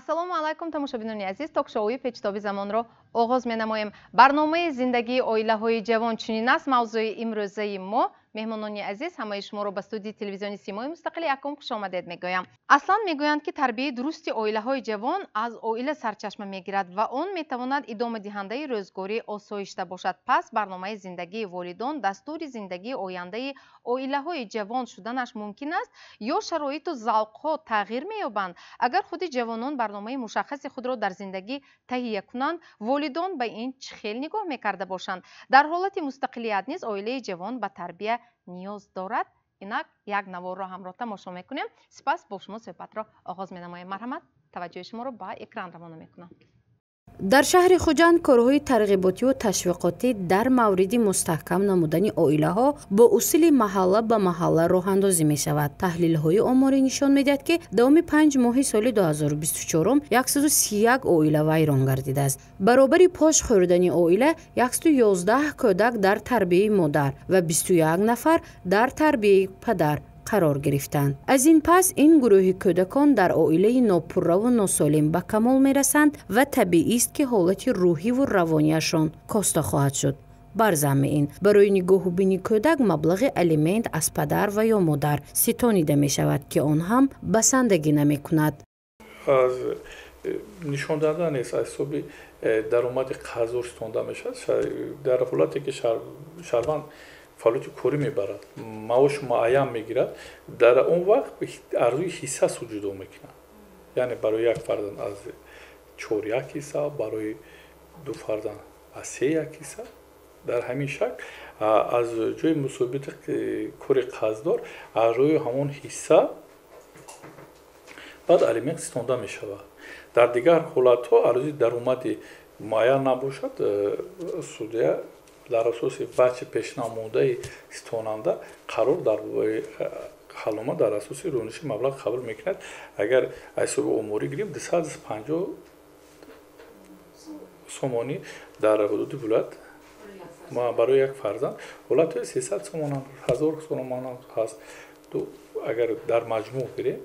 ассалому алайкум тамошобинони азиз токшоуи печитоби замонро оғоз менамоем барномаи зиндагии оилаҳои ҷавон чунин аст мавзӯи имрӯзаи мо меҳмонони азиз ҳамаи шуморо ба студияи телевизиони симои мустақили якум хуш омадед мегӯям аслан мегӯянд ки тарбияи дурусти оилаҳои ҷавон аз оила сарчашма мегирад ва он метавонад идома диҳандаи рӯзгори осоишта бошад пас барномаи зиндагии волидон дастури зиндагии ояндаи оилаҳои ҷавон шуданаш мумкин аст ё шароиту завқҳо тағйир меёбанд агар худи ҷавонон барномаи мушаххаси худро дар зиндагӣ таҳия кунанд волидон ба ин чӣ хел нигоҳ мекарда бошанд дар ҳолати мустақилият низ оилаи ҷавон ба тарбия نیاز دارد اینک یک نوار را همراه تماشا میکنیم سپس با شما صحبت را آغاز می نمایم مرحمت توجه شما را به اکران روانه میکنم дар шаҳри хуҷанд корҳои тарғиботиву ташвиқотӣ дар мавриди мустаҳкам намудани оилаҳо бо усули маҳалла ба маҳалла роҳандозӣ мешавад таҳлилҳои оморӣ нишон медиҳад ки давоми панҷ моҳи соли 2241 оила вайрон гардидааст баробари пош хӯрдани оила 111 кӯдак дар тарбияи модар ва 21 нафар дар тарбияи падар қарор гирифтанд аз ин пас ин гурӯҳи кӯдакон дар оилаи нопурраву носолим ба камол мерасанд ва табииист ки ҳолати рӯҳиву равонияшон коста хоҳад шуд бар замми ин барои нигоҳубини кӯдак маблағи алимент аз падар ва ё модар ситонида мешавад ки он ҳам басандагӣ намекунад аз э, нишон даҳанда нест аз ҳисоби э, даромади қарзор ситонида мешавад дар ҳолате ки шаҳрванд валюти корӣ мебарад маош муайян мегирад дар он вақт арзуи ҳиссас вуҷудо мекунад яъне барои як фарзанд аз чор як ҳисса барои ду фарзанд аз се як ҳисса дар ҳамин шакл аз ҷои мусобити кори қаздор арзуи ҳамон ҳисса баъд алимент ситонда мешавад дар дигар ҳолатҳо арзуи даромади муайян набошад э, судя дар асоси бачи пешнамудаи ситонанда қарор дар бобари ҳалома э, дар асоси рӯниши маблағ қабул мекунад агар ҳисоби умурӣ гирифт сад панҷо сомонӣ дар ҳудуди вилоят барои як фарзанд ҳолат сесад сомон ҳазор сомон ҳаст агар дар маҷмӯъ гирем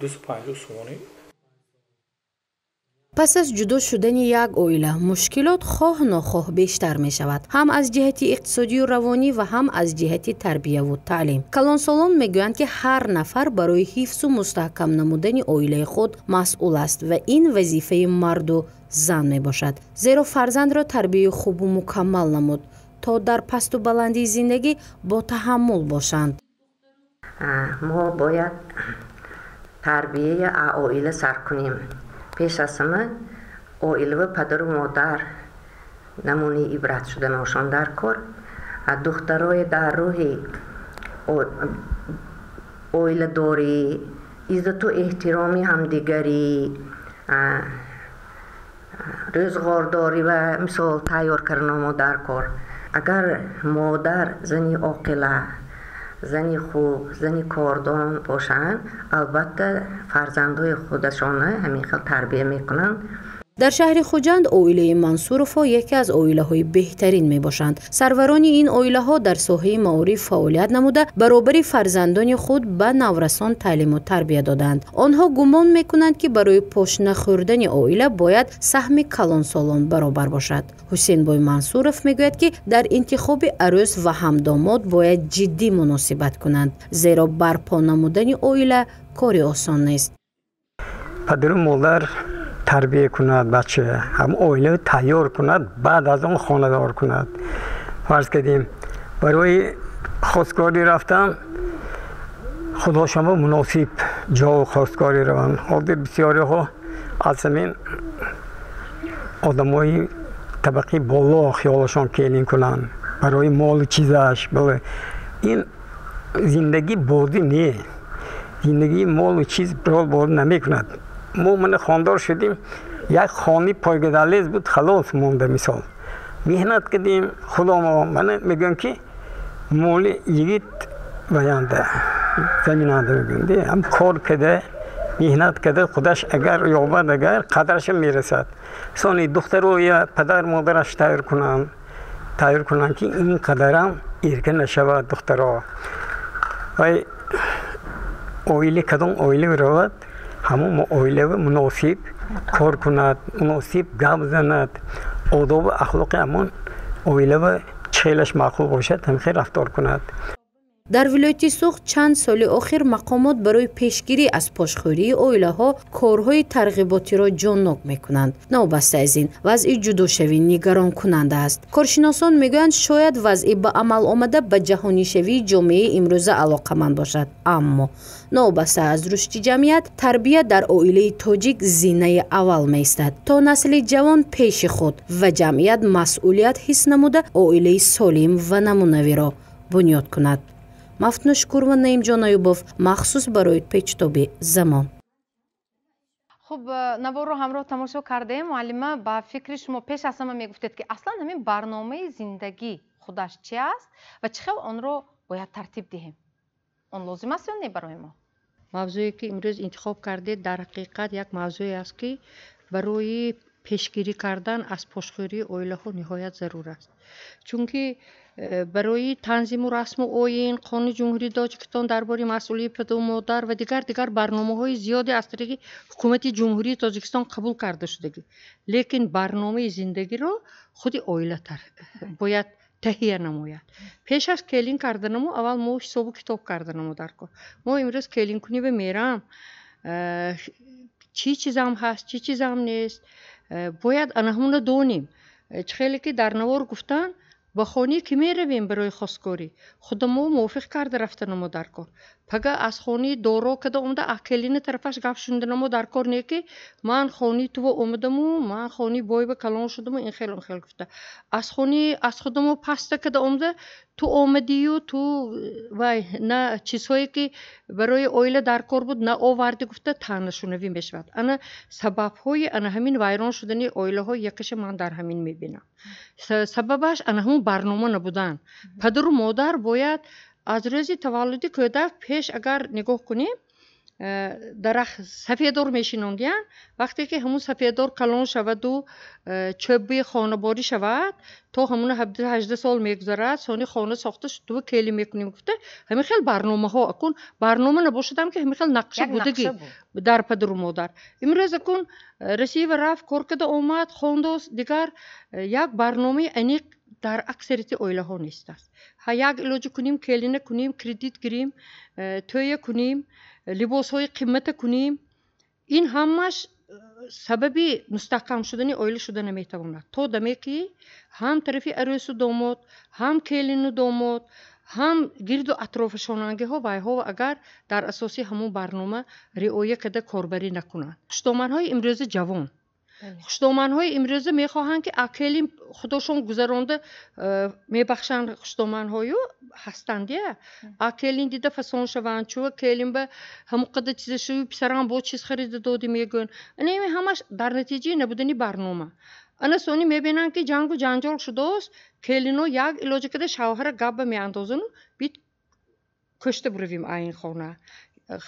дусу панҷо сомонӣ пас аз ҷудо шудани як оила мушкилот хоҳ нохоҳ бештар мешавад ҳам аз ҷиҳати иқтисодию равонӣ ва ҳам аз ҷиҳати тарбияву таълим калонсолон мегӯянд ки ҳар нафар барои ҳифзу мустаҳкам намудани оилаи худ масъул аст ва ин вазифаи марду зан мебошад зеро фарзандро тарбияи хубу мукаммал намуд то дар пасту баландии зиндагӣ бо таҳаммул бошанд мо бояд тарбияи оила сар кунем پیش از همه او ایلو پدر و مادر نمونی ایبرت شده ماشان در کار و دخترای در روحی او ایل داری ایزا تو احترامی هم دیگری روزغار داری و مثال تیار کرنا مادر کار اگر مادر زنی آقله зани хуб зани кордон бошанд албатта фарзандои худашонро ҳамин хел тарбия мекунанд дар шаҳри хуҷанд оилаи мансуровҳо яке аз оилаҳои беҳтарин мебошанд сарварони ин оилаҳо дар соҳаи маориф фаъолият намуда баробари фарзандони худ ба наврасон таълиму тарбия доданд онҳо гумон мекунанд ки барои пошна хӯрдани оила бояд саҳми калонсолон баробар бошад ҳусенбой мансуров мегӯяд ки дар интихоби арӯс ва ҳамдомод бояд ҷиддӣ муносибат кунанд зеро барпо намудани оила кори осон нест падару модар тарбия кунад бача ҳам оила тайёр кунад баъд аз он хонадор кунад фарз кардем барои хосткорӣ рафтам худошамо муносиб ҷоу хосткорӣ раван ҳозир бисёриҳо аз замин одамои табақи боло хиёлашон келин кунанд барои молу чизаш ин зиндагӣ бозӣ не зиндагии молу чиз рол бозӣ намекунад ما خاندار شدیم یک خانی پایگدالیز بود خلاص مونده مثال مهنت کردیم خدا ما من میگم که مولی یگیت زمین زمیننده میگم هم کار کده مهنت کده، خودش اگر یابد اگر قدرش میرسد سانی دختر یا پدر مادرش تایر کنن تایر کنن که این قدرم ایرکن نشود دخترو و اویلی کدوم اویلی برود ҳамон муоилаи муносиб кор кунад муносиб гап занад одобу ахлоқи ҳамон оилава челаш маъқул бошад ҳамихе рафтор кунад дар вилояти суғд чанд соли охир мақомот барои пешгирӣ аз пошхӯрии оилаҳо корҳои тарғиботиро ҷонноб мекунанд навобаста аз ин вазъи ҷудошавӣ нигаронкунанда аст коршиносон мегӯянд шояд вазъи ба амал омада ба ҷаҳонишавии ҷомеаи имрӯза алоқаманд бошад аммо навобаста аз рушди ҷамъият тарбия дар оилаи тоҷик зинаи аввал меистад то насли ҷавон пеши худ ва ҷамъият масъулият ҳис намуда оилаи солим ва намунавиро бунёд кунад мафтуншукур ва наимҷон аюбов махсус барои печтоби замон хуб э, наворро ҳамроҳ тамошо кардем муаллима ба фикри шумо пеш аз ҳама мегуфтед ки аслан ҳамин барномаи зиндагӣ худаш чи аст ва чӣ хел онро бояд тартиб диҳем он лозим аст ё не барои мо мавзӯе ки имрӯз интихоб кардед дар ҳақиқат як мавзӯе аст ки барои пешгирӣ кардан аз пошхӯрии оилаҳо ниҳоят зарур аст чунки барои танзиму расму оин қонуни ҷумҳурии тоҷикистон дар бори масъулияи падару модар ва дигар дигар барномаҳои зиёде аз тариқи ҳукумати ҷумҳурии тоҷикистон қабул кардашудагӣ лекин барномаи зиндагиро худи оила э, бояд таҳия намояд пеш аз келин карда намо аввал мо ҳисобу китоб карда намо дар кор мо имрӯз келин кунива мерам э, чӣ чизам ҳаст чӣ чизам нест э, бояд анаҳмуна донем чихеле ки дар навор гуфтанд ба хонае ки меравем барои хоскорӣ худамо мувофиқ карда рафтану модаркор пага аз хони доро када омада акелини тарафаш гап шунданамо дар кор не ки ман хони туво омадаму ман хони боиба калон шудаму ин хел он хел гуфта аз хони аз худамо паста када омада ту омадию ту вай на чизҳое ки барои оила дар кор буд на оварди гуфта танашунавӣ мешавад ана сабабҳои ана ҳамин вайрон шудани оилаҳо якаша ман дар ҳамин мебинам сабабаш ана ҳамун барнома набудан падару модар бояд аз рӯзи таваллуди кӯдак пеш агар нигоҳ кунӣ э, дарахт сафедор мешинонд ян вақте ки ҳамун сафедор калон шаваду э, чӯби хонаборӣ шавад то ҳамун ҳажда сол мегузарад сони хона сохта шуд ту келӣ мекунӣ гуфта ҳамин хел барномаҳо акун барнома набошадам ки ҳамин хел нақша будаги дар падару модар имрӯз акун э, расиева рафт кор кида омад хондос дигар як барномаи аниқ дар аксарияти оилаҳо нест аст ҳа як илоҷи кунем келина кунем кредит гирем э, тӯя кунем либосҳои қимата кунем ин ҳамаш э, сабаби мустаҳкам шудани оила шуда наметавонад то даме ки ҳам тарафи арӯсу домод ҳам келину домод ҳам гирду атрофашонангиҳо вайҳо агар дар асоси ҳамон барнома риоя карда корбарӣ накунанд куштоманҳои имрӯза ҷавон хушдоманҳои имрӯза мехоҳанд ки ақли худошон гузаронда э, мебахшанд хушдоманҳою ҳастанд я ақлин дида фасон шаванд чу келин ба ҳамо қада чиза шу писарам бо чиз харида доди мегӯн ними ҳамаш дар натиҷаи набудани барнома ана сони мебинанд ки ҷангу ҷанҷол шудаост келино як илоҷа када шавҳара гапба меандозану бит кӯшта буравим аин хона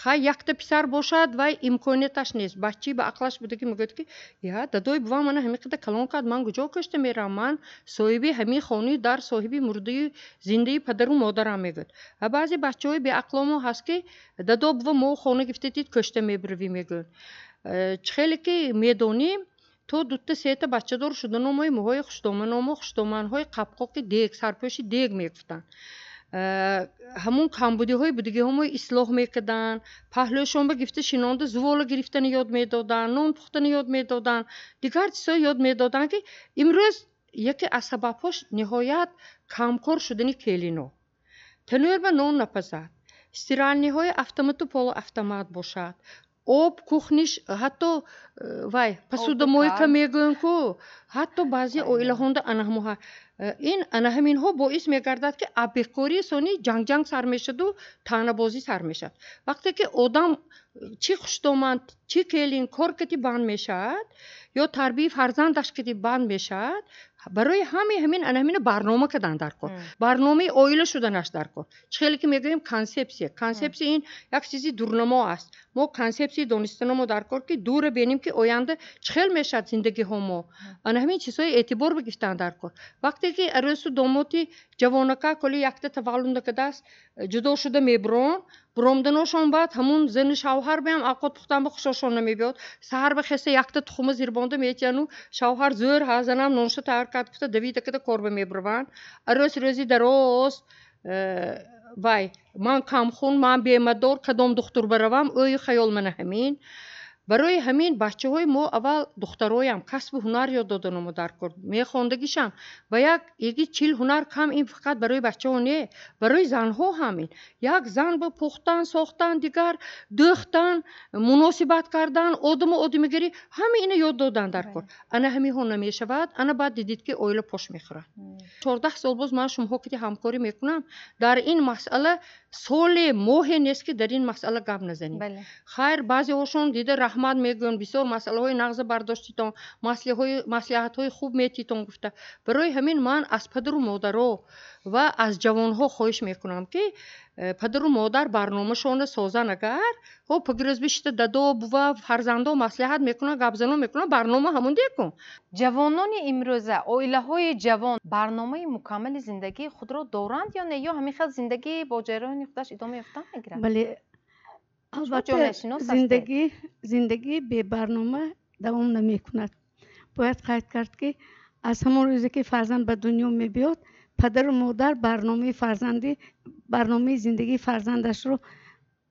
хай якта писар бошад вай имконияташ нест бачӣ ба ақлаш будаги мегӯяд ки я дадои бувам мана ҳамин қадар калон кард ман куҷо кашта мерам ман соҳиби ҳамин хонаи дар соҳиби мурдаи зиндаи падару модарам мегӯяд ва баъзе бачаҳои беақломо ҳаст ки дадо бува мо хона гифтедид кашта мебирӣ мегӯяд чӣ э, хеле ки медонем то дутта сеата бачадор шуданомои моҳои хушдоманомо хушдоманҳои қапқоқи дег сарпӯши дег мегуфтанд Э, ҳамун камбудиҳои будагиҳомо ислоҳ мекарданд паҳлӯшонба гифта шинонда зувола гирифтани ёд медоданд нон пухтани ёд медоданд дигар чизо ёд медоданд ки имрӯз яке аз сабабҳош ниҳоят камкор шудани келино танӯерба нон напазад стиральниҳои автомату поло автомат бошад об кухниш ҳатто э, вай посудомойка мегӯем ку ҳатто баъзе оилаҳонда анаҳмоа э, ин анаҳаминҳо боис мегардад ки абекори сони ҷангҷанг сар мешаду танабозӣ сар мешад вақте ки одам э, чӣ хушдоманд чӣ келин кор кати банд мешад ё тарбияи фарзандаш кати банд мешад барои ҳаме ҳамин ана ҳамино барнома кардан дар кор барномаи оила шуданаш дар кор чӣ хеле ки мегӯем консепсия консепсия ин як чизи дурнамо аст мо консепсияи донистанамо дар кор ки дура бинем ки оянда чӣ хел мешавад зиндагиҳо мо ана ҳамин чизҳои эътибор бигифтан дар кор вақте ки арӯсу домоди ҷавонака коли якта таваллуда кадаст ҷудо шуда меброн бромданошон баъд ҳамун зани шавҳар беам авқот пухтан бахушошон намебиёд саҳар бахеста якта тухма зирбонда меетяну шавҳар зӯр ҳа занам ноншта тайёр кард куфта давида када кор ба мебирванд арӯз рӯзи дароз э, вай ман камхун ман бемадор кадом духтур баравам ӯи хаёл мана ҳамин барои ҳамин баҳчаҳои мо аввал духтароям касби ҳунар ёд додану модар кард мехондагишам ва як яки чил ҳунар кам ин фақат барои баҳчаҳо не барои занҳо ҳамин як зан ба пухтан сохтан дигар духтан муносибат кардан одаму одамигирӣ ҳама ина ёд додан дар кор ана ҳаминҳо намешавад ана баъд дидид ки оила пош мехӯрад чордаҳ сол боз ман шумоҳо кади ҳамкорӣ мекунам дар ин масъала соли моҳе нест ки дар ин масъала гап назанем хайр баъзеҳошон дида раҳмат мегӯянд бисёр масъалаҳои нағза бардоштитон маслиҳатҳои хуб метитон гуфта барои ҳамин ман аз падару модаро ва аз ҷавонҳо хоҳиш мекунам ки э, падару модар барномашона созан агар хоб пигирӯз бишита дадо бува фарзандо маслиҳат мекунан гапзано мекунан барнома ҳамон дикун ҷавонони имрӯза оилаҳои ҷавон барномаи мукаммали зиндагии худро доранд ё не ё ҳамин хел зиндагӣ бо ҷараёни худаш идома ёфта мегирад бале албаттаиндаги зиндагӣ бебарнома давом намекунад бояд қайд кард ки аз ҳамон рӯзе ки фарзанд ба дунё мебиёд падару модар барномаи фарзанди барномаи зиндагии фарзандашро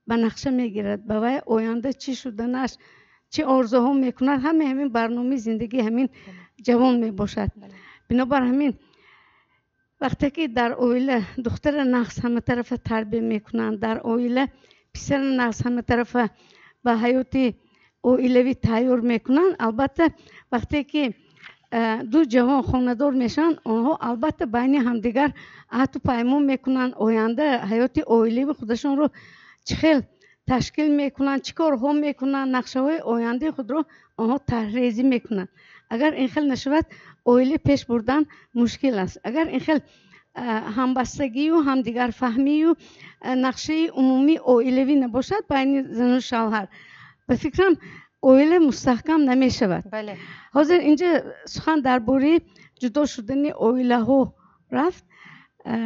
ба нақша мегирад ба вай оянда чӣ шуданаш чӣ орзуҳо мекунад ҳаме ҳамин барномаи зиндагии ҳамин ҷавон мебошад бинобар ҳамин вақте ки дар оила духтара нақс ҳама тарафа тарбия мекунанд дар оила писара нақс ҳама тарафа ба ҳаёти оилавӣ тайёр мекунанд албатта вақте ки Э, ду ҷавон хонадор мешаванд онҳо албатта байни ҳамдигар аҳду паймон мекунанд оянда ҳаёти оилаи худашонро чихел ташкил мекунанд чӣ корҳо мекунанд нақшаҳои ояндаи худро онҳо тарҳрезӣ мекунанд агар ин хел нашавад оила пеш бурдан мушкил аст агар ин хел э, ҳамбастагию ҳамдигарфаҳмию э, нақшаи умумии оилавӣ набошад байни зану шавҳар ба фикрам оила мустаҳкам намешавад ҳозир инҷа сухан дар бораи ҷудо шудани оилаҳо рафт э,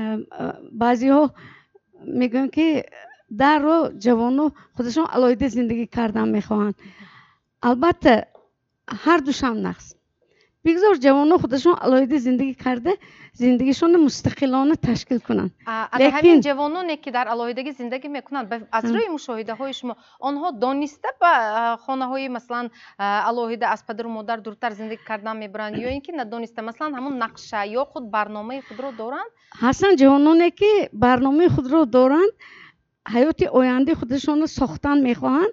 баъзеҳо мегӯянд ки дарро ҷавоно худашон алоҳида зиндагӣ кардан мехоҳанд албатта ҳар душам нақст бигзор ҷавонҳо худашон алоҳида зиндагӣ карда зиндагишонро мустақилона ташкил кунанд ҳамин ҷавононе ки дар алоҳидагӣ зиндагӣ мекунанд аз рӯи мушоҳидаҳои шумо онҳо дониста ба хонаҳои масалан алоҳида аз падару модар дуртар зиндагӣ кардан мебаранд ё ин ки надониста масалан ҳамун нақша ё худ барномаи худро доранд ҳастанд ҷавононе ки барномаи худро доранд ҳаёти ояндаи худашонро сохтан мехоҳанд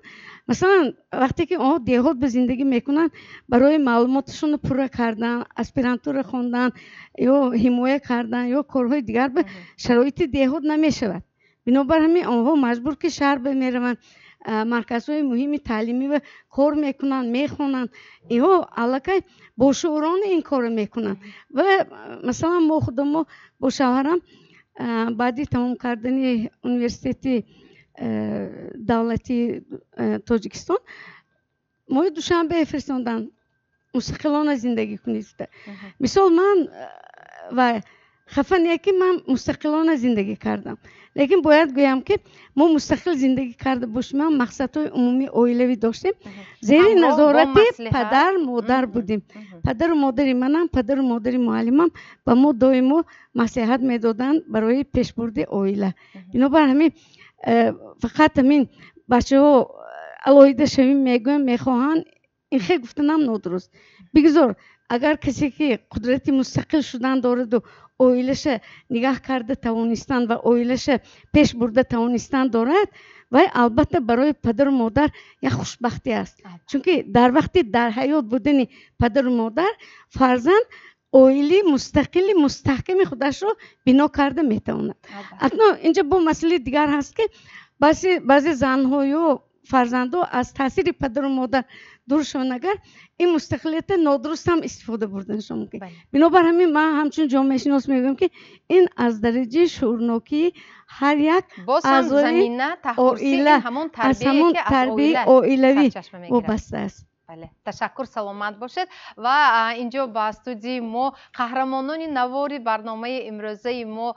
масалан вақте ки онҳо деҳот ба зиндагӣ мекунанд барои маълумоташонро пурра кардан аспирантура хондан ё ҳимоя кардан ё корҳои дигар ба шароити деҳот намешавад бинобар ҳамин онҳо маҷбур ки шаҳр бамераванд марказҳои муҳими таълимӣ ва кор мекунанд мехонанд инҳо аллакай бошуорона ин корро мекунанд ва масалан мо худамо бо шавҳарам баъди тамом кардани университети Э, давлати э, тоҷикистон моҳи душанбе фиристондан мустақилона зиндагӣ кунед мисол ман э, ва хафан яки ман мустақилона зиндагӣ кардам лекин бояд гӯям ки мо мустақил зиндагӣ карда бошима мақсадҳои умуми оилавӣ доштем зери назорати падар модар будем падару модари манам падару модари муаллимам ба мо доимо маслиҳат медоданд барои пешбурди оила бинобар ҳамин Э, фақат амин бачаҳо э, алоҳида шавӣм мегӯянд мехоҳанд ин хеле гуфтанам нодуруст бигзор агар касе ки қудрати мустақил шудан дораду оилаша нигаҳ карда тавонистан ва оилаша пеш бурда тавонистан дорад вай албатта барои падару модар як хушбахтӣ аст чунки дар вақти дар ҳаёт будани падару модар фарзанд оили мустақили мустаҳкими худашро бино карда метавонад атно инҷа бо масъалаи дигар ҳаст ки баъзе занҳоё фарзандҳо аз таъсири падару модар дур шудан агар ин мустақилияти нодуруст ҳам истифода бурдан шо мумкин бинобар ҳамин ман ҳамчун ҷомеашинос мегӯям ки ин аз дараҷаи шӯрнокии ҳар як азои оила аз ҳамон тарбияи оилавӣ вобаста аст бале ташаккур саломат бошед ва инҷо ба студияи мо қаҳрамонони навори барномаи имрӯзаи мо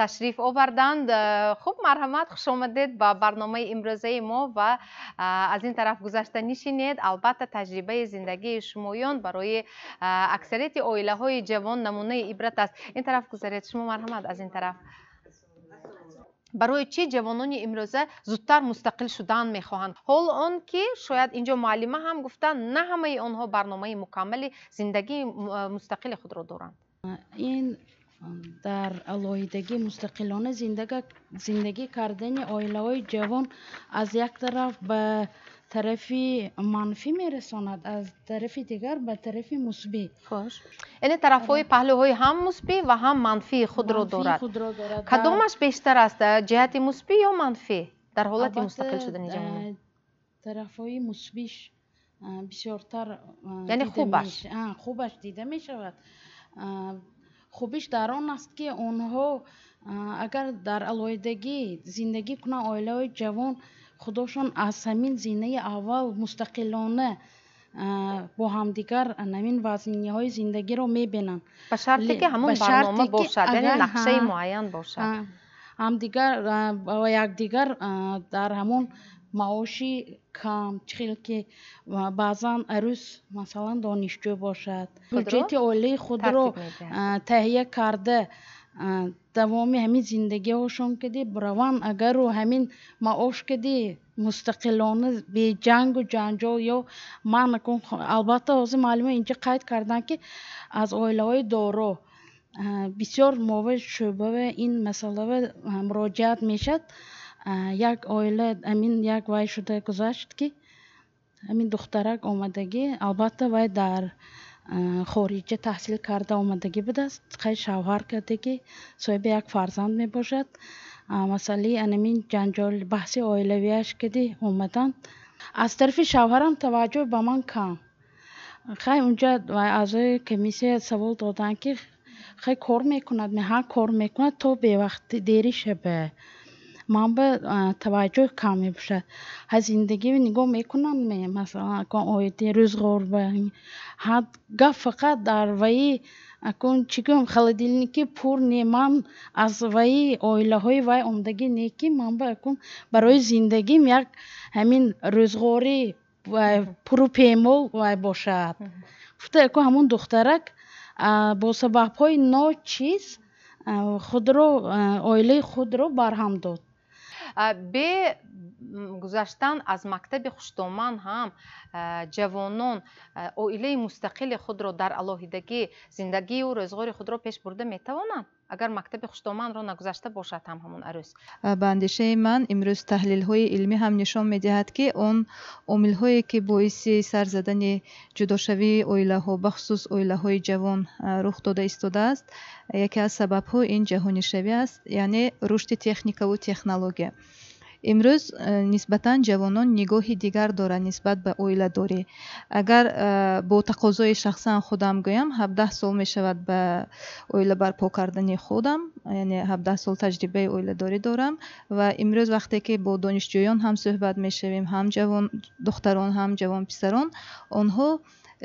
ташриф оварданд э, хуб марҳамат хушомадед ба барномаи имрӯзаи мо ва аз ин тараф гузашта нишинед албатта таҷрибаи зиндагии шумоён барои аксарияти оилаҳои ҷавон намунаи ибрат аст ин тараф гузаред шумо марҳамат аз ин тараф барои чӣ ҷавонони имрӯза зудтар мустақил шудан мехоҳанд ҳол он ки шояд инҷо муаллима ҳам гуфта на ҳамаи онҳо барномаи мукаммали зиндагии мустақили худро доранд ин дар алоҳидаги мустақилона зиндагӣ кардани оилаҳои ҷавон аз як тараф ба тарафи манфӣ мерасонад аз тарафи дигар ба тарафи мусбӣ хош яъне тарафҳои паҳлӯҳои ҳам мусбӣ ва ҳам манфии худро дорад кадомаш бештар аст э, ҷиҳати мусбӣ ё манфӣ дар ҳолати мустақил шудани э, ҷамоа тарафҳои мусбиш э, бисёртар яъне хубаш хубаш дида мешавад хубиш дар он аст ки онҳо агар дар алоҳидагӣ зиндагӣ кунанд оилаҳои ҷавон худошон аз ҳамин зинаи аввал мустақилона бо ҳамдигар намин вазниҳои зиндагиро мебинанд ба шарте ки ҳамон барнома бошад яъне нақшаи муайян бошад ҳамдигар ва якдигар дар ҳамон маоши кам чихел ки баъзан арӯс масалан донишҷӯ бошад буҷети оилаи худро таҳия карда давоми ҳамин зиндагиҳошон кади бураванд агару ҳамин маош кади мустақилона бе ҷангу ҷанҷол ё манакун албатта ҳозир маълума инҷа қайд кардан ки аз оилаҳои доро бисёр мова шӯъбава ин масъалава муроҷиат мешад як оила амин як вай шуда гузашт ки амин духтарак омадагӣ албатта вай дар Э, хориҷа таҳсил карда омадагӣ будааст қай шавҳар кардагӣ соҳиби як фарзанд мебошад масъалаи анамин ҷанҷол баҳси оилавиаш кади омаданд аз тарафи шавҳарам таваҷҷӯҳ ба ман кам хай унҷа аъзои комиссия савол доданд ки хай кор мекунад меҳан кор мекунад то бевақти дери шабе манба таваҷҷӯҳ кам мебошад ҳазиндаги нигоҳ мекунанд масалан кон оити рӯзғор ба гап фақат дар ваи акун чӣ гӯям холодилники пур не ман аз ваи оилаҳои вай омадагӣ не ки манба акун барои зиндагим як ҳамин рӯзғори пуру пеъмол вай бошад гуфта акун ҳамун духтарак бо сабабҳои ночиз худро оилаи худро барҳам дод бе гузаштан аз мактаби хушдоман ҳам ҷавонон оилаи мустақили худро дар алоҳидагӣ зиндагии рӯзгори худро пеш бурда метавонанд агар мактаби хушдоманро нагузашта бошад ҳам ҳамон арӯз ба андешаи ман имрӯз таҳлилҳои илмӣ ҳам нишон медиҳад ки он омилҳое ки боиси сар задани ҷудошавии оилаҳо бахусус оилаҳои ҷавон рух дода истодааст яке аз сабабҳо ин ҷаҳонишавӣ аст яъне рушди техникаву технология имрӯз э, нисбатан ҷавонон нигоҳи дигар дора нисбат ба оиладорӣ агар э, бо тақозои шахсан худам гӯям ҳабдаҳ сол мешавад ба оила барпо кардани худам яъне ҳабдаҳ сол таҷрибаи оиладорӣ дорам ва имрӯз вақте ки бо донишҷӯён ҳам сӯҳбат мешавем ҳам ҷавон духтарон ҳам ҷавон писарон онҳо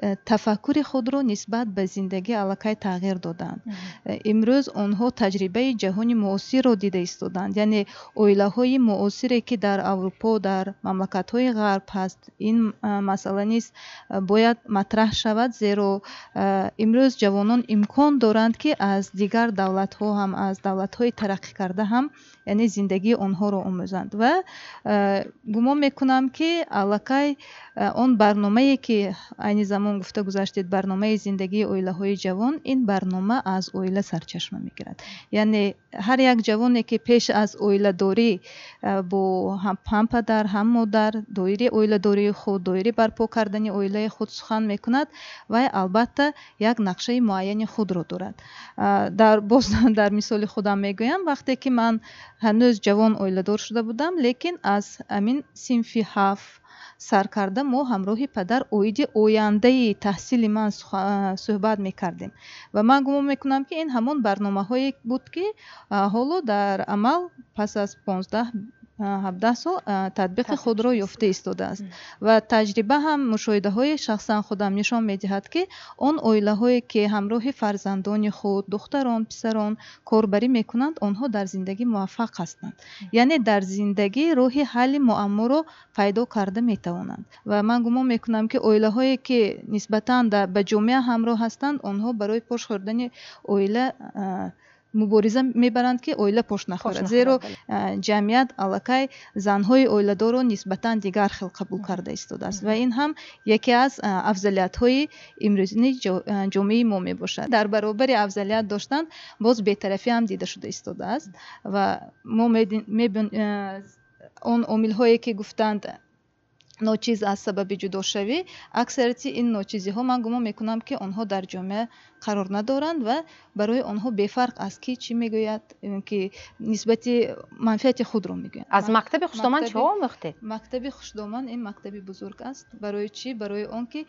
Э, тафаккури худро нисбат ба зиндагӣ аллакай тағйир доданд э, имрӯз онҳо таҷрибаи ҷаҳони муосирро дида истоданд яъне оилаҳои муосире ки дар аврупо дар мамлакатҳои ғарб ҳаст ин э, масъала низ бояд матраҳ шавад зеро имрӯз ҷавонон имкон доранд ки аз дигар давлатҳо ҳам аз давлатҳои тараққикарда ҳам яъне зиндагии онҳоро омӯзанд ва гумон мекунам ки аллакай он барномае ки айни замон ҳамон гуфта гузаштед барномаи зиндагии оилаҳои ҷавон ин барнома аз оила сарчашма мегирад яъне ҳар як ҷавоне ки пеш аз оиладорӣ бо ҳам падар ҳам модар доири оиладории худ доири барпо кардани оилаи худ сухан мекунад вай албатта як нақшаи муайяни худро дорад боз дар мисоли худам мегӯям вақте ки ман ҳанӯз ҷавон оиладор шуда будам лекин аз амин синфи ҳафт сар карда мо ҳамроҳи падар оиди ояндаи таҳсили ман суҳбат мекардем ва ман гумон мекунам ки ин ҳамон барномаҳое буд ки ҳоло дар амал пас аз 15 17 сол татбиқи худро ёфта истодааст ва таҷриба ҳам мушоҳидаҳои шахсан худам нишон медиҳад ки он оилаҳое ки ҳамроҳи фарзандони худ духтарон писарон корбарӣ мекунанд онҳо дар зиндагӣ муваффақ ҳастанд яъне дар зиндагӣ роҳи ҳалли муамморо пайдо карда метавонанд ва ман гумон мекунам ки оилаҳое ки нисбатан ба ҷомеа ҳамроҳ ҳастанд онҳо барои пош хӯрдани оила мубориза мебаранд ки оила пош нахӯрад зеро ҷамъият аллакай занҳои оиладорро нисбатан дигар хел қабул карда истодааст ва ин ҳам яке аз афзалиятҳои имрӯзини ҷомеаи мо мебошад дар баробари афзалият доштан боз бетарафӣ ҳам дида шуда истодааст ва мо он омилҳое ки гуфтанд ночиз аз сабаби ҷудошавӣ аксарияти ин ночизиҳо ман гумон мекунам ки онҳо дар ҷомеа қарор надоранд ва барои онҳо бефарқ аст ки чӣ мегӯяд ки нисбати манфиати худро мегӯяд аз мактаби хушдомон чо омӯхтед мактаби хушдомон ин мактаби бузург аст барои чӣ барои он ки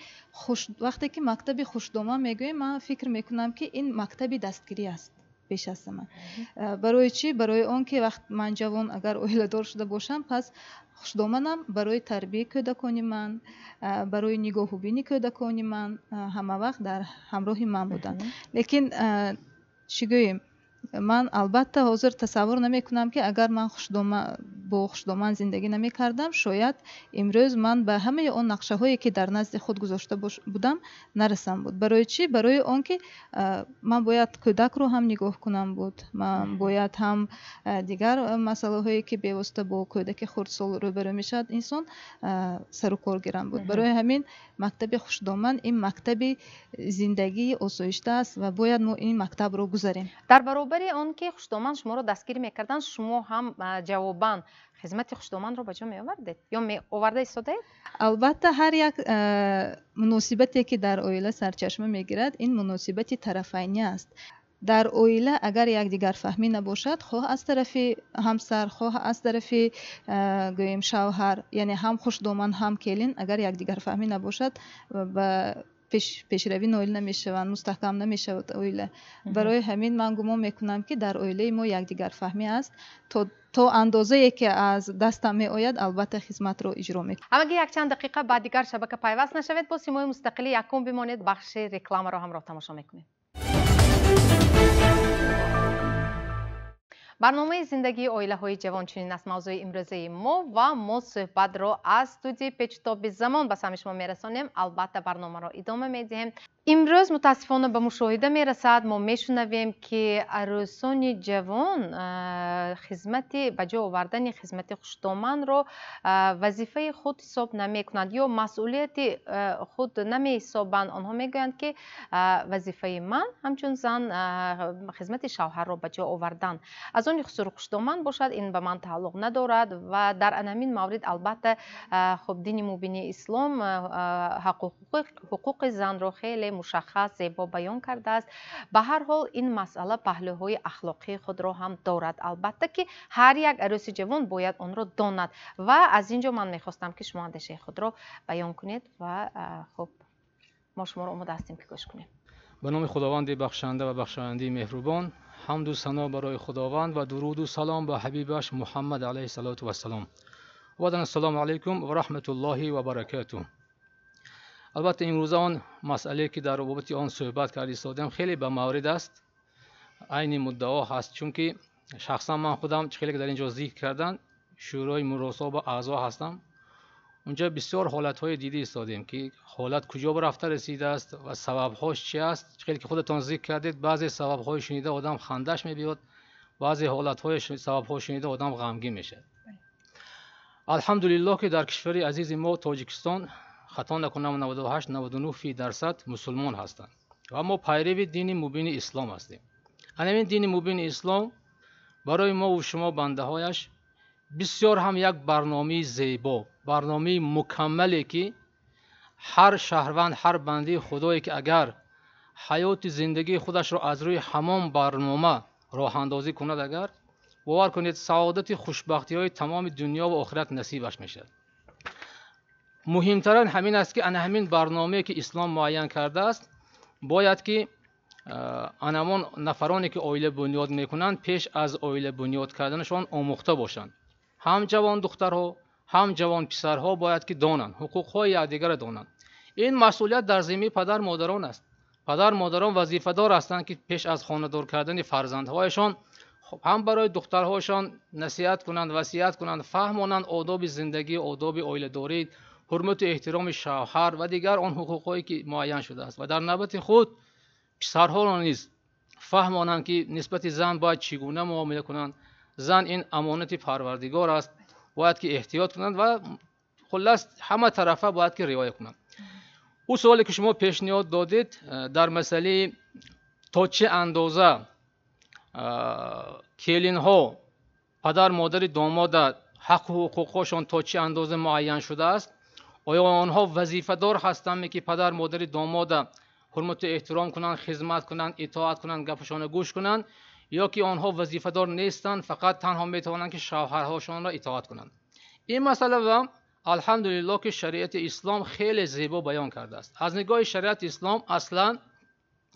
вақте ки мактаби хушдомон мегӯем ман фикр мекунам ки ин мактаби дастгирӣ аст пеш аз ҳама барои чӣ барои он ки ман ҷавон агар оиладор шуда бошам пас хушдоманам барои тарбияи кӯдакони ман барои нигоҳубини кӯдакони ман ҳамавақт дар ҳамроҳи ман буданд лекин чӣ гӯем ман албатта ҳозир тасаввур намекунам ки агар ман бо хушдоман зиндагӣ намекардам шояд имрӯз ман ба ҳамаи он нақшаҳое ки дар назди худ гузошта будам нарасам буд барои чӣ барои он ки ман бояд кӯдакро ҳам нигоҳ кунам буд ман бояд ҳам дигар масъалаҳое ки бевосита бо кӯдаки хурдсол рӯбарӯ мешавад инсон сарукор гирам буд барои ҳамин мактаби хушдоман ин мактаби э, зиндагии осоишта аст ва бояд мо ин мактабро гузарем дар баробари он ки хушдоман шуморо дастгир мекарданд шумо ҳам ҷавобан хизмати хушдоманро ба ҷо меовардед ё оварда истодаед албатта ҳар як э, муносибате ки дар оила сарчашма мегирад ин муносибати тарафайни аст در اویله اگر یکدیگر فهمی نباشد خواه از طرفی همسر خواه از طرفی گویم شوهر یعنی هم خوش دومن هم کلین اگر یکدیگر فهمی نباشد به پیش, پیش روی نویل نمیشوند مستحکم نمیشود اویله برای همین من گمان میکنم که در اوله ما یکدیگر فهمی است تا تو اندازه ای که از دستم می آید البته خدمت رو اجرا می اگر یک چند دقیقه بعد دیگر شبکه پیوست نشوید با سیمای مستقلی یکم بمانید بخش رکلام هم را تماشا میکنید. барномаи зиндагии оилаҳои ҷавон чунин аст мавзӯи имрӯзаи мо ва мо суҳбатро аз студияи печутоби замон ба сами шумо мерасонем албатта барномаро идома медиҳем имрӯз мутаассифона ба мушоҳида мерасад мо мешунавем ки арӯсони ҷавон хизмати ба ҷо овардани хизмати хушдоманро вазифаи худ ҳисоб намекунанд ё масъулияти худ намеҳисобанд онҳо мегӯянд ки вазифаи ман ҳамчун зан хизмати шавҳарро ба ҷо овардан аз они хусури хушдоман бошад ин ба ман тааллуқ надорад ва дар анамин маврид албатта хуб дини мубини ислом ҳуқуқи занро хеле мушаххас зебо баён кардааст ба ҳар ҳол ин масъала паҳлӯҳои ахлоқии худро ҳам дорад албатта ки ҳар як арӯси ҷавон бояд онро донад ва аз ин ҷо ман мехостам ки шумо андешаи худро баён кунед ва хуб мо шуморо омода ҳастем ки гӯш кунем ба номи худованди бахшанда ва бахшояндии меҳрубон ҳамду сано барои худованд ва дуруду салом ба ҳабибаш муҳаммад алайҳи салоту вассалом вадан ассалому алайкум ва раҳматуллоҳи ва баракату البته امروز آن مسئله که در روابط آن صحبت کردی سادم خیلی به مورد است عین مدعا هست چون که شخصا من خودم خیلی که در اینجا ذکر کردن شورای مراسا با اعضا هستم اونجا بسیار حالت های دیدی استادیم که حالت کجا به رفته رسیده است و سبب هاش چی است خیلی که خودتان ذکر کردید بعضی سبب های شنیده آدم خندش می بیاد بعضی حالت های سبب های شنیده آدم غمگین میشه بله. الحمدلله که در کشوری عزیز ما تاجیکستان خطا نکنم 98 99 درصد مسلمان هستند و ما پیرو دین مبین اسلام هستیم همین دین مبین اسلام برای ما و شما بنده هایش بسیار هم یک برنامه زیبا برنامه مکملی که هر شهروند هر بنده خدایی که اگر حیات زندگی خودش را از روی همان برنامه راه اندازی کند اگر باور کنید سعادت خوشبختی های تمام دنیا و آخرت نصیبش میشد муҳимтарин ҳамин аст ки ана ҳамин барномае ки ислом муайян кардааст бояд ки анамон нафароне ки оила бунёд мекунанд пеш аз оила бунёд карданашон омӯхта бошанд ҳам ҷавон духтарҳо ҳам ҷавон писарҳо бояд ки донанд ҳуқуқҳои якдигара донанд ин масъулият дар зимми падар модарон аст падар модарон вазифадор ҳастанд ки пеш аз хонадор кардани фарзандҳояшон ҳам барои духтарҳояшон насиҳат кунанд васият кунанд фаҳмонанд одоби зиндагӣ одоби оиладории حرمت و احترام شوهر و دیگر آن حقوقهایی که معین شده است و در نوبت خود پسرها را نیز فهمانند که نسبت زن باید چگونه معامله کنند زن این امانت پروردگار است باید که احتیاط کنند و خلاص همه طرفه باید که رعایت کنند او سوالی که شما پیشنهاد دادید در مسئله تا چه اندازه کلین ها پدر مادر داماد حق و حقوقشان تا چه اندازه معین شده است آیا آنها وظیفه دار هستند که پدر مادر داماد حرمت احترام کنند خدمت کنند اطاعت کنند گپشان گوش کنند یا که آنها وظیفه دار نیستند فقط تنها می توانند که شوهرهاشان را اطاعت کنند این مسئله و الحمدلله که شریعت اسلام خیلی زیبا بیان کرده است از نگاه شریعت اسلام اصلا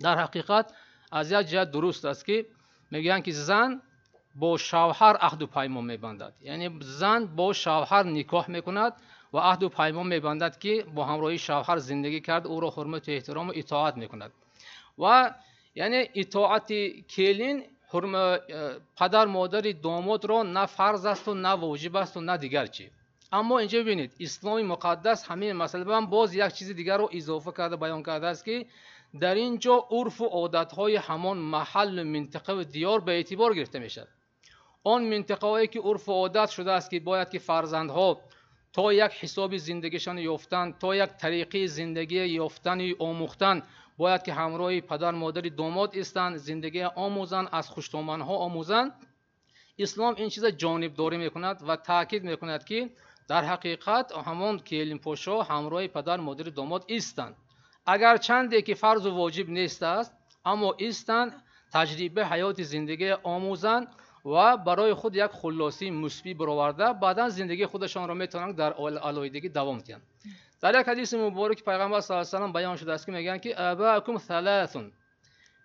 در حقیقت از یک جهت درست است که میگن که زن با شوهر عهد و پیمان میبندد یعنی زن با شوهر نکاح میکند و عهد و پیمان میبندد که با همراهی شوهر زندگی کرد او را حرمت و احترام و اطاعت میکند و یعنی اطاعت کلین پدر مادر داماد را نه فرض است و نه واجب است و نه دیگر چی اما اینجا ببینید اسلام مقدس همین مسئله هم باز یک چیز دیگر رو اضافه کرده بیان کرده است که در اینجا عرف و عادت های همان محل و منطقه و دیار به اعتبار گرفته می آن منطقه هایی که عرف و عادت شده است که باید که فرزندها تا یک حساب زندگیشان یافتن تا یک طریقی زندگی یافتن آموختن باید که همراه پدر مادر داماد استند زندگی آموزن از ها آموزن اسلام این چیز جانب داری میکند و تاکید میکند که در حقیقت همان کلیم پوشا همراه پدر مادر داماد استند اگر چنده که فرض و واجب نیست است اما استند تجربه حیات زندگی آموزن، ва барои худ як хулосии мусбӣ бироварда баъдан зиндагии худашонро метавонанд дар алоҳидагӣ давом диҳанд дар як ҳадиси мубороки пайғамбар сал салам баён шудааст ки мегӯянд ки абакум салатун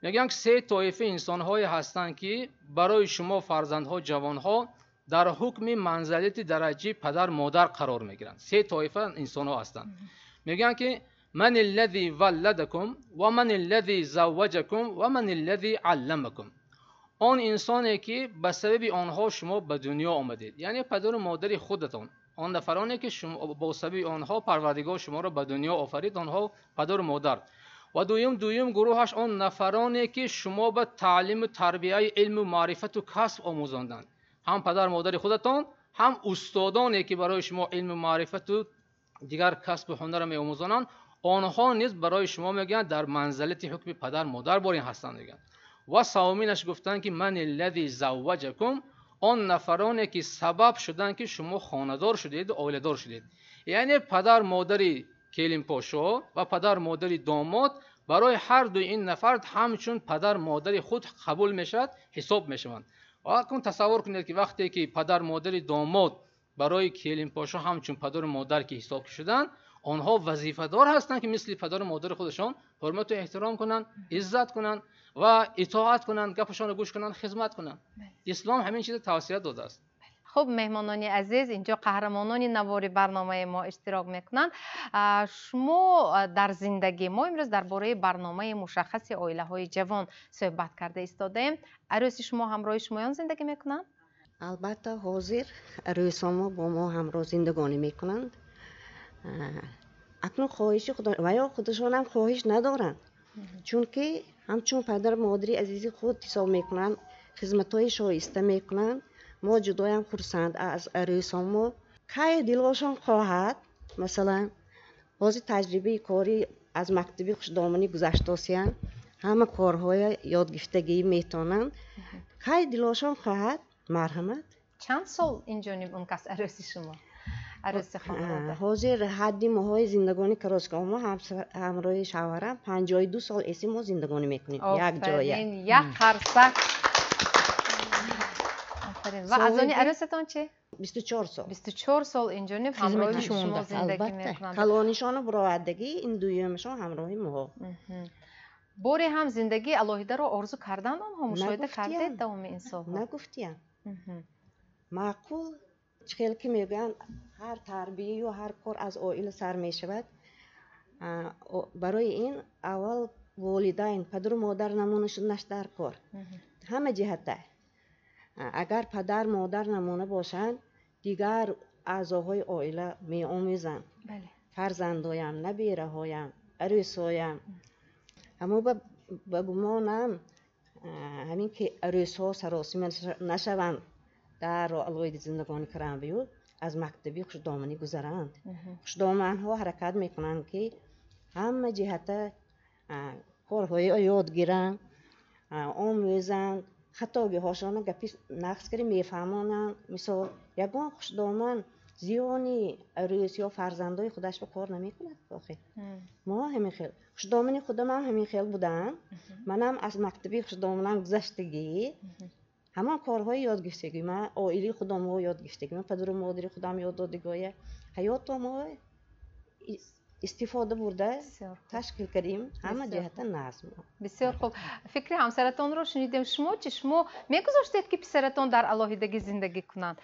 мегӯянд се тоифа инсонҳое ҳастанд ки барои шумо фарзандҳо ҷавонҳо дар ҳукми манзалити дараҷаи падар модар қарор мегиранд се тоифа инсонҳо ҳастанд мегӯянд ки ман аллази валладакум ва ман аллази завважакум ва ман аллази алламакум آن انسانی که به سبب آنها شما به دنیا آمدید یعنی پدر و مادر خودتان آن نفرانی که شما با سبب آنها پروردگار شما را به دنیا آفرید آنها پدر و مادر و دویم دویم گروهش آن نفرانی که شما به تعلیم و تربیه علم و معرفت و کسب آموزاندند هم پدر مادر خودتان هم استادانی که برای شما علم و معرفت و دیگر کسب و هنر می آموزانند آنها نیز برای شما میگن در منزلت حکم پدر مادر بارین هستند میگن و سومینش گفتن که من الذی زوجکم آن نفرانی که سبب شدن که شما خاندار شدید و شدید یعنی پدر مادری کلیم پاشا و پدر مادری داماد برای هر دو این نفرد همچون پدر مادری خود قبول میشد حساب میشوند و اکنون تصور کنید که وقتی که پدر مادری داماد برای کلیم پاشا همچون پدر مادر که حساب شدن آنها وظیفه دار هستند که مثل پدر مادر خودشان حرمت و احترام کنند عزت کنند و اطاعت کنند گپشان رو گوش کنند خدمت کنند اسلام همین چیز توصیه داده است хуб меҳмонони азиз инҷо қаҳрамонони навори барномаи мо иштирок мекунанд шумо дар зиндагии мо имрӯз дар бораи барномаи мушаххаси оилаҳои ҷавон суҳбат карда истодаем арӯси шумо ҳамроҳи шумоён зиндагӣ мекунанд албатта ҳозир арӯисомо бо мо ҳамроҳ зиндагонӣ мекунанд акнун хоҳиши ва ё худашонам хоҳиш надоранд чунки ҳамчун падару модари азизи худ ҳисоб мекунанд хизматҳои шоиста мекунанд мо ҷудоям хурсанд аз арӯисонмо кай дилошон хоҳад масалан бози таҷрибаи кори аз мактаби хушдомонӣ гузаштаосиян ҳама корҳои ёдгифтагӣ метонанд кай дилошон хоҳад марҳамат чанд сол инҷониб он кас арӯси шумо арӯси хонавода ҳозир ҳадди моҳои зиндагони кросска мо ҳамроҳи шаварам панҷои ду сол эси мо зиндагонӣ мекунем як ҷоя як қарса ва азони арӯсатон чи бисту чор сол бисту чор сол инҷониб ҳамрои шумо зиндагӣ мекунанд калонишону буровардагӣ ин дуюмашон ҳамроҳи моҳо боре ҳам зиндагии алоҳидаро орзу карданд онҳо мушоҳида кардед давоми ин солҳо нагуфтиям маъқул чхел ки мегӯянд ҳар тарбия ё ҳар кор аз оила сар мешавад барои ин аввал волидайн падару модар намуна шудааш дар кор ҳама ҷиҳата агар падар модар намуна бошанд дигар аъзоҳои оила меомезанд фарзандоям набераҳоям арӯсоям аммо ба гумонам ҳамин ки арӯсҳо саросима нашаванд даро алоиди зиндагони карамбиё аз мактаби хушдомани гузаранд хушдоманҳо ҳаракат мекунанд ки ҳама ҷиҳата корҳои ёд гиранд омӯзанд хатогиҳошона гапи нақс кари мефаҳмонанд мисол ягон хушдоман зиёни арӯс ё фарзандои худаш ба кор намекунад охи мо ҳамин хел хушдомани худамам ҳамин хел будам манам аз мактаби хушдоманам гузаштагӣ ҳамон корҳои ёдгифтагӣ ма оили худамо ёдгифтагӣ ма падару модари худам ёддодигоя ҳаёто мо истифода бурда ташкил кардем ҳама ҷиҳата назм бисёр хуб фикри ҳамсаратонро шунидем шумо чи шумо мегузоштед ки писаратон дар алоҳидагӣ зиндагӣ кунанд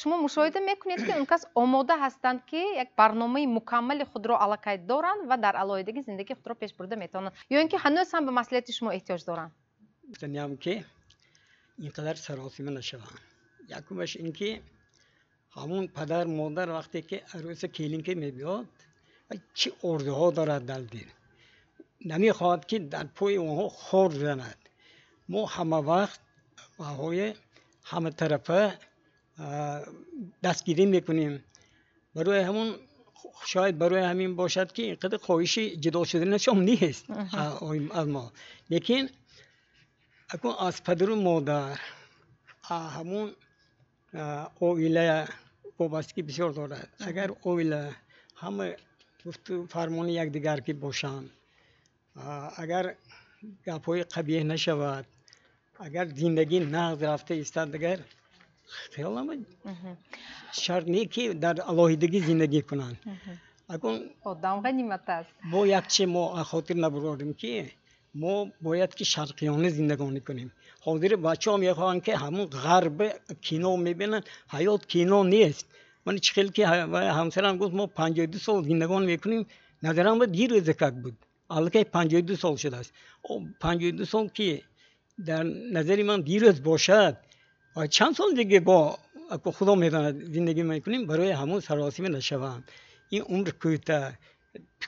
шумо мушоҳида мекунед ки он кас омода ҳастанд ки як барномаи мукаммали худро аллакай доранд ва дар алоҳидагӣ зиндагии худро пеш бурда метавонанд ё ин ки ҳанӯз ҳам ба маслиҳати шумо эҳтиёҷ доранд чанд ямки این قدر سراسیمه نشوند یکمش اینکه همون پدر مادر وقتی که عروس کلینکه میبیاد چه ارده ها دارد دل دین نمیخواهد که در پای اونها خور زند ما همه وقت بهای همه طرفه دستگیری میکنیم برای همون شاید برای همین باشد که اینقدر خواهش جدا شدن شما نیست از ما لیکن акун аз падару модар ҳамун оилая вобастагӣ бисёр дорад агар оила ҳама гуфту фармони якдигар ки бошанд агар гапҳои қабеҳ нашавад агар зиндагӣ нағз рафта истад дигар хёлама шарт не ки дар алоҳидагӣ зиндагӣ кунанд акун одам ғанимат аст бо якчи мо хотир набурорем ки ما باید که شرقیانه زندگانی کنیم حاضر خب بچه ها میخوان که همون غرب کینو میبینن حیات کینو نیست من چخیل که همسرم گفت ما 52 سال زندگان میکنیم نظرم به دیر زکک بود الکه 52 سال شده است 52 خب سال که در نظر من دیر باشد و چند سال دیگه با خدا میداند زندگی میکنیم برای همون سراسیم نشوند این عمر کویته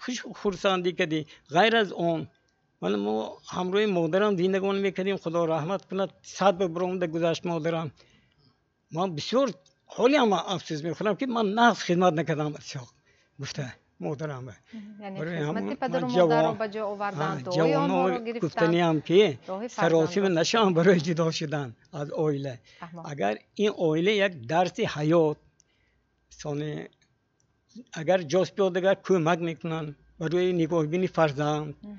خوش خورسندی کدی غیر از آن ولی ما همروی مادرم زندگان میکردیم خدا رحمت کند صد به برامده گذشت مادرم ما بسیار حالی هم افسوس میخورم که من نقص خدمت نکردم اصلا گفته مادرم یعنی خدمت پدر و مادر رو جو... بجا آوردن دوی آمو رو گرفتن گفتنی هم که سراسیم نشان برای جدا شدن از آیله اگر این آیله یک درس حیات سانه اگر جاس بیادگر کمک میکنن برای نگاه بینی فرزند مه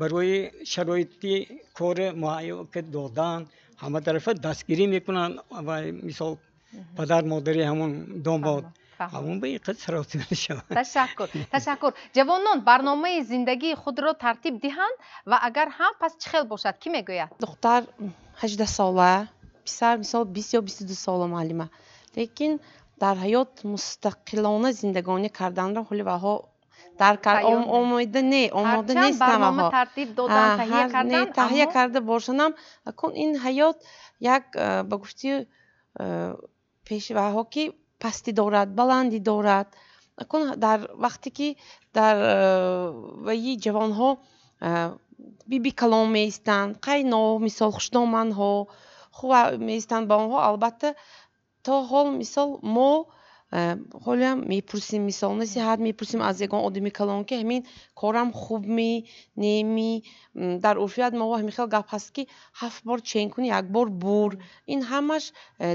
барои шароити кор муайё ки додан ҳама тарафа дастгирӣ мекунанд ва мисол падар модари ҳамон домбод ҳамон ба иқа саротин мешавад ташаккур ташаккур ҷавонон барномаи зиндагии худро тартиб диҳанд ва агар ҳам пас чӣ хел бошад кӣ мегӯяд духтар ҳаждаҳ сола писар мисол бист ё бисту ду сола муаллима лекин дар ҳаёт мустақилона зиндагонӣ карданро ҳоли ваҳо дар омода не омода нестамао таҳия карда бошанам кун ин ҳаёт як э, ба гуфти э, пешваҳо ки пастӣ дорад баландӣ дорад кун дар вақте ки дар э, ваи ҷавонҳо биби калом меистанд қайно мисол хушдоманҳо хуб меистанд ба онҳо албатта то ҳол мисол мо Э, ҳолиам мепурсим мисол насиҳат мепурсим аз ягон одами калон ки ҳамин корам хуб ми неми дар урфият мо ҳамин хел гап ҳаст ки ҳафт бор чен кун як бор бур ин ҳамаш э,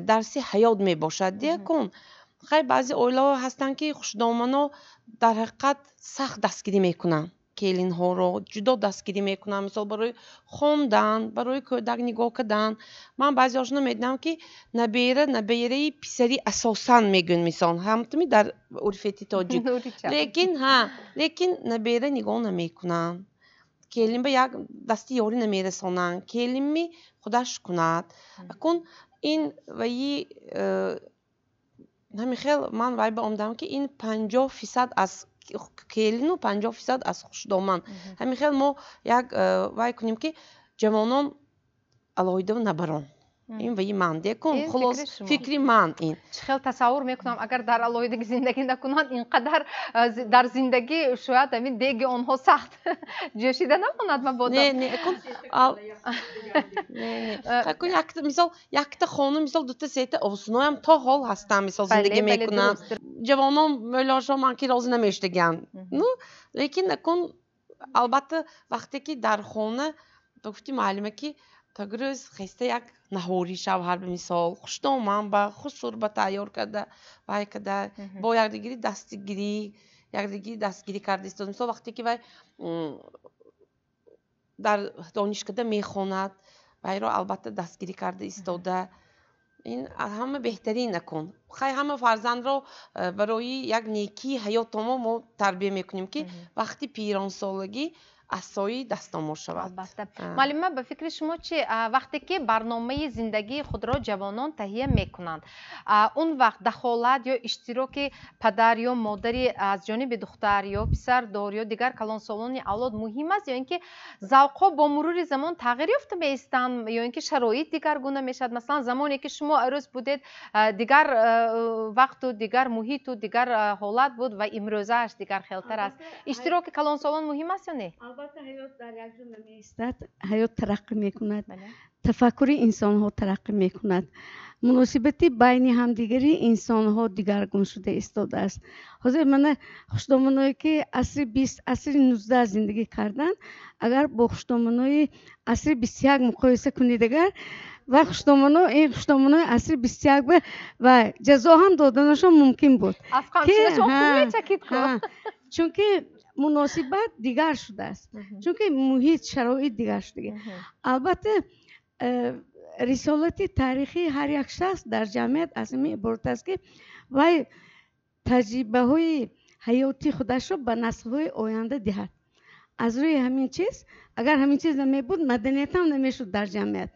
дарси ҳаёт мебошад диякон хай баъзе оилаҳо ҳастанд ки хушдомано дар ҳақиқат сахт дастгирӣ мекунанд келинҳоро ҷудо дастгирӣ мекунам мисол барои хондан барои кӯдак нигоҳ кардан ман баъзе ошно медидам ки набера набераи писари асосан мегӯн мисол ҳамтуми дар урфети тоҷик лекин ҳа лекин набера нигоҳ намекунанд келин ба як дасти ёрӣ намерасонанд келинми худаш кунад акун ин ваи э, ҳамин хел ман вай ба омидам ки ин панҷоҳ фисад аз келин ну панҷоҳ фисад аз хушдоман ҳамин хел мо як э, вай кунем ки ҷавонон алоҳида набарон ин ваи ман декун хулос фикри ман ин чӣ хел тасаввур мекунам агар дар алоҳидаги зиндагӣ накунанд ин қадар э, дар зиндагӣ шояд ҳамин деги онҳо сахт ҷӯшида намонад мабодаисол э, якта хона мисол дута сеата овсунҳоям то ҳол ҳастанд мисол зиндагӣ мекунанд ҷавонон мӯлиҳошо ман ки розӣ намешудагиам ну лекин акун албатта вақте ки дар хона то гуфти муаллима ки то гирӯз хеста як наҳори шавҳар бимисол хушдоман ба хушшӯрба тайёр карда вай када бо якдигири дастигирӣ якдигири дастгирӣ карда истод мисол вақте ки вай дар донишкада мехонад вайро албатта дастгирӣ карда истода ин ҳама беҳтарин накун хай ҳама фарзандро э, барои як некии ҳаёт тамом мо тарбия мекунем ки вақти пиронсолагӣ асои дастомур шавад муаллима ба фикри шумо чи вақте ки барномаи зиндагии худро ҷавонон таҳия мекунанд он вақт дахолат ё иштироки падар ё модари аз ҷониби духтар ё писар дор ё дигар калонсолони авлод муҳим аст ё ин ки завқҳо бо мурури замон тағйир ёфта меистанд ё ин ки шароит дигаргуна мешавад масалан замоне ки шумо арӯз будед дигар вақту дигар муҳиту дигар ҳолат буд ва имрӯзааш дигар хелтар аст иштироки калонсолон муҳим аст ё не албатта محبت حیات در یک جمله می حیات ترقی میکند بله. تفکر انسان ها ترقی میکند کند مناسبتی بین همدیگری انسان ها دیگرگون شده استاده است حاضر من خوشدامنایی که عصر 20 عصر 19 زندگی کردن اگر با خوشدامنای عصر 21 مقایسه کنید اگر و خوشدامنا این خوشدامنا عصر 21 به و جزا هم دادنشان ممکن بود که ها, ها, خب؟ چون که муносибат дигар шудааст чунки муҳит шароит дигар шудаги албатта э, рисолати таърихии ҳар як шахс дар ҷамъият аз ин иборат аст ки вай таҷрибаҳои ҳаёти худашро ба наслҳои оянда диҳад аз рӯи ҳамин чиз агар ҳамин чиз намебуд маданиятам намешуд дар ҷамъият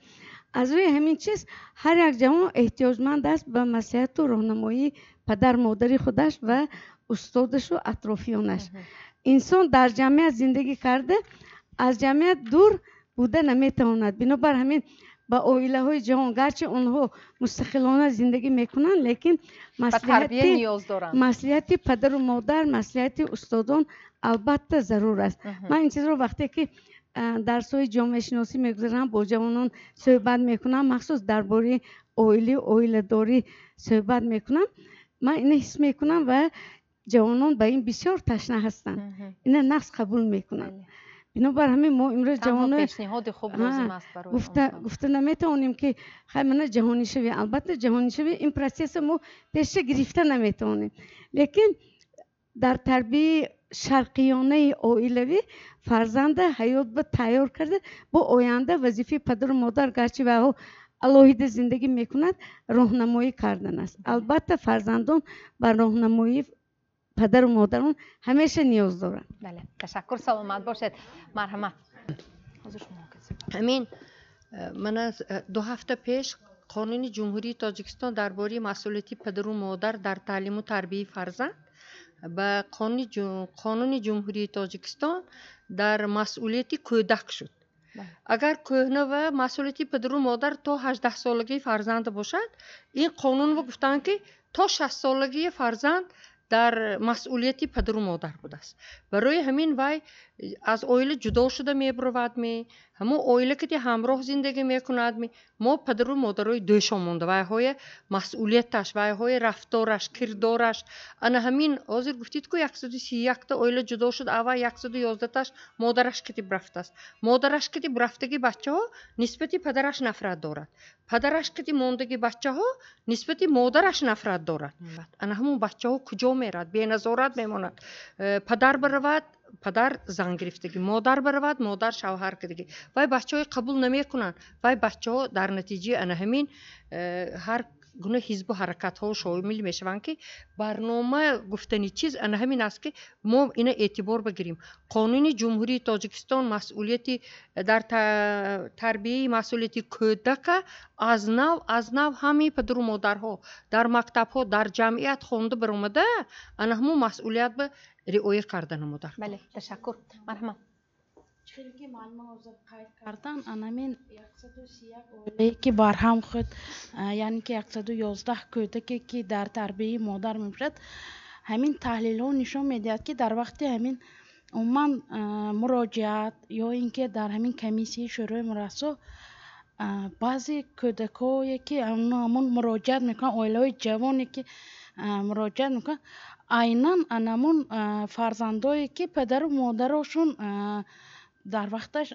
аз рӯи ҳамин чиз ҳар як ҷавон эҳтиёҷманд аст ба маслиҳату роҳнамоии падар модари худаш ва устодашу атрофиёнаш инсон дар ҷамеат зиндагӣ карда аз ҷамеат дур буда наметавонад бинобар ҳамин ба оилаҳои ҷаҳон гарчи онҳо мустақилона зиндагӣ мекунанд лекин маслиҳати падару модар маслиҳати устодон албатта зарур аст ман ин чизро вақте ки дарсҳои ҷомеашиносӣ мегузаранд бо ҷавонон суҳбат мекунам махсус дар бораи оилӣ оиладорӣ суҳбат мекунам ман ине ҳис мекунам ва ҷавонон ба ин бисёр ташна ҳастанд ина нағз қабул мекунанд бинобар ҳамин мо имрӯз ҷавонгуфта наметавонем ки ҳамана ҷаҳонӣ шавӣ албатта ҷаҳонӣ шавӣ ин процесса мо пешча гирифта наметавонем лекин дар тарбияи шарқиёнаи оилавӣ фарзанда ҳаёт ба тайёр карда бо оянда вазифаи падару модар гарчи вао алоҳида зиндагӣ мекунад роҳнамоӣ карданаст албатта фарзандон ба роҳнамоии падару модарон ҳамеша ниёз доранд бале ташаккур саломат бошед марҳамат ҳамин э, мана э, ду ҳафта пеш қонуни ҷумҳурии тоҷикистон дар бораи масъулияти падару модар дар таълиму тарбияи фарзанд ба қонуни ҷумҳурии тоҷикистон дар масъулияти кӯдак шуд агар кӯҳна ва масъулияти падару модар то ҳаждаҳсолагии фарзанд бошад ин қонунро гуфтанд ки то шастсолагии фарзанд дар масъулияти падару модар будааст барои ҳамин вай аз оила ҷудо шуда мебуравадми ҳамон оила ки ҳамроҳ зиндагӣ мекунадми мо падару модарои дӯшо монда вайҳоя масъулияташ вайҳоя рафтораш кирдораш ана ҳамин ҳозир гуфтид ку яксоду сиякта оила ҷудо шуд аввал яксоду ёздаташ модараш кити бирафтааст модараш кити бирафтаги бачаҳо нисбати падараш нафрат дорад падараш кити мондаги бачаҳо нисбати модараш нафрат дорад ана ҳамон бачаҳо куҷо мерад беназорат мемонад э, падар биравад падар зан гирифтагӣ модар баравад модар шавҳар кардагӣ вай бачаҳо қабул намекунанд вай бачаҳо дар натиҷаи анаҳамин э, ҳар гуна ҳизбу ҳаракатҳо шомил мешаванд ки барнома гуфтани чиз ан ҳамин аст ки мо ина эътибор багирем қонуни ҷумҳурии тоҷикистон масъулияти дар тарбияи масъулияти кӯдака аз нав аз нав ҳамаи падару модарҳо дар мактабҳо дар ҷамъият хонда баромада ана ҳамун масъулиятба риоя карда намудар кардан анамен оилае ки барҳам худ яъне ки 111 кӯдаке ки дар тарбияи модар мебошад ҳамин таҳлилҳо нишон медиҳад ки дар вақти ҳамин умуман муроҷиат ё ин ки дар ҳамин комиссияи шӯрои мурассо баъзе кӯдакое ки амон муроҷиат мекунад оилаҳои ҷавоне ки муроҷиат мекунад айнан анамон фарзандое ки падару модарашон дар вақташ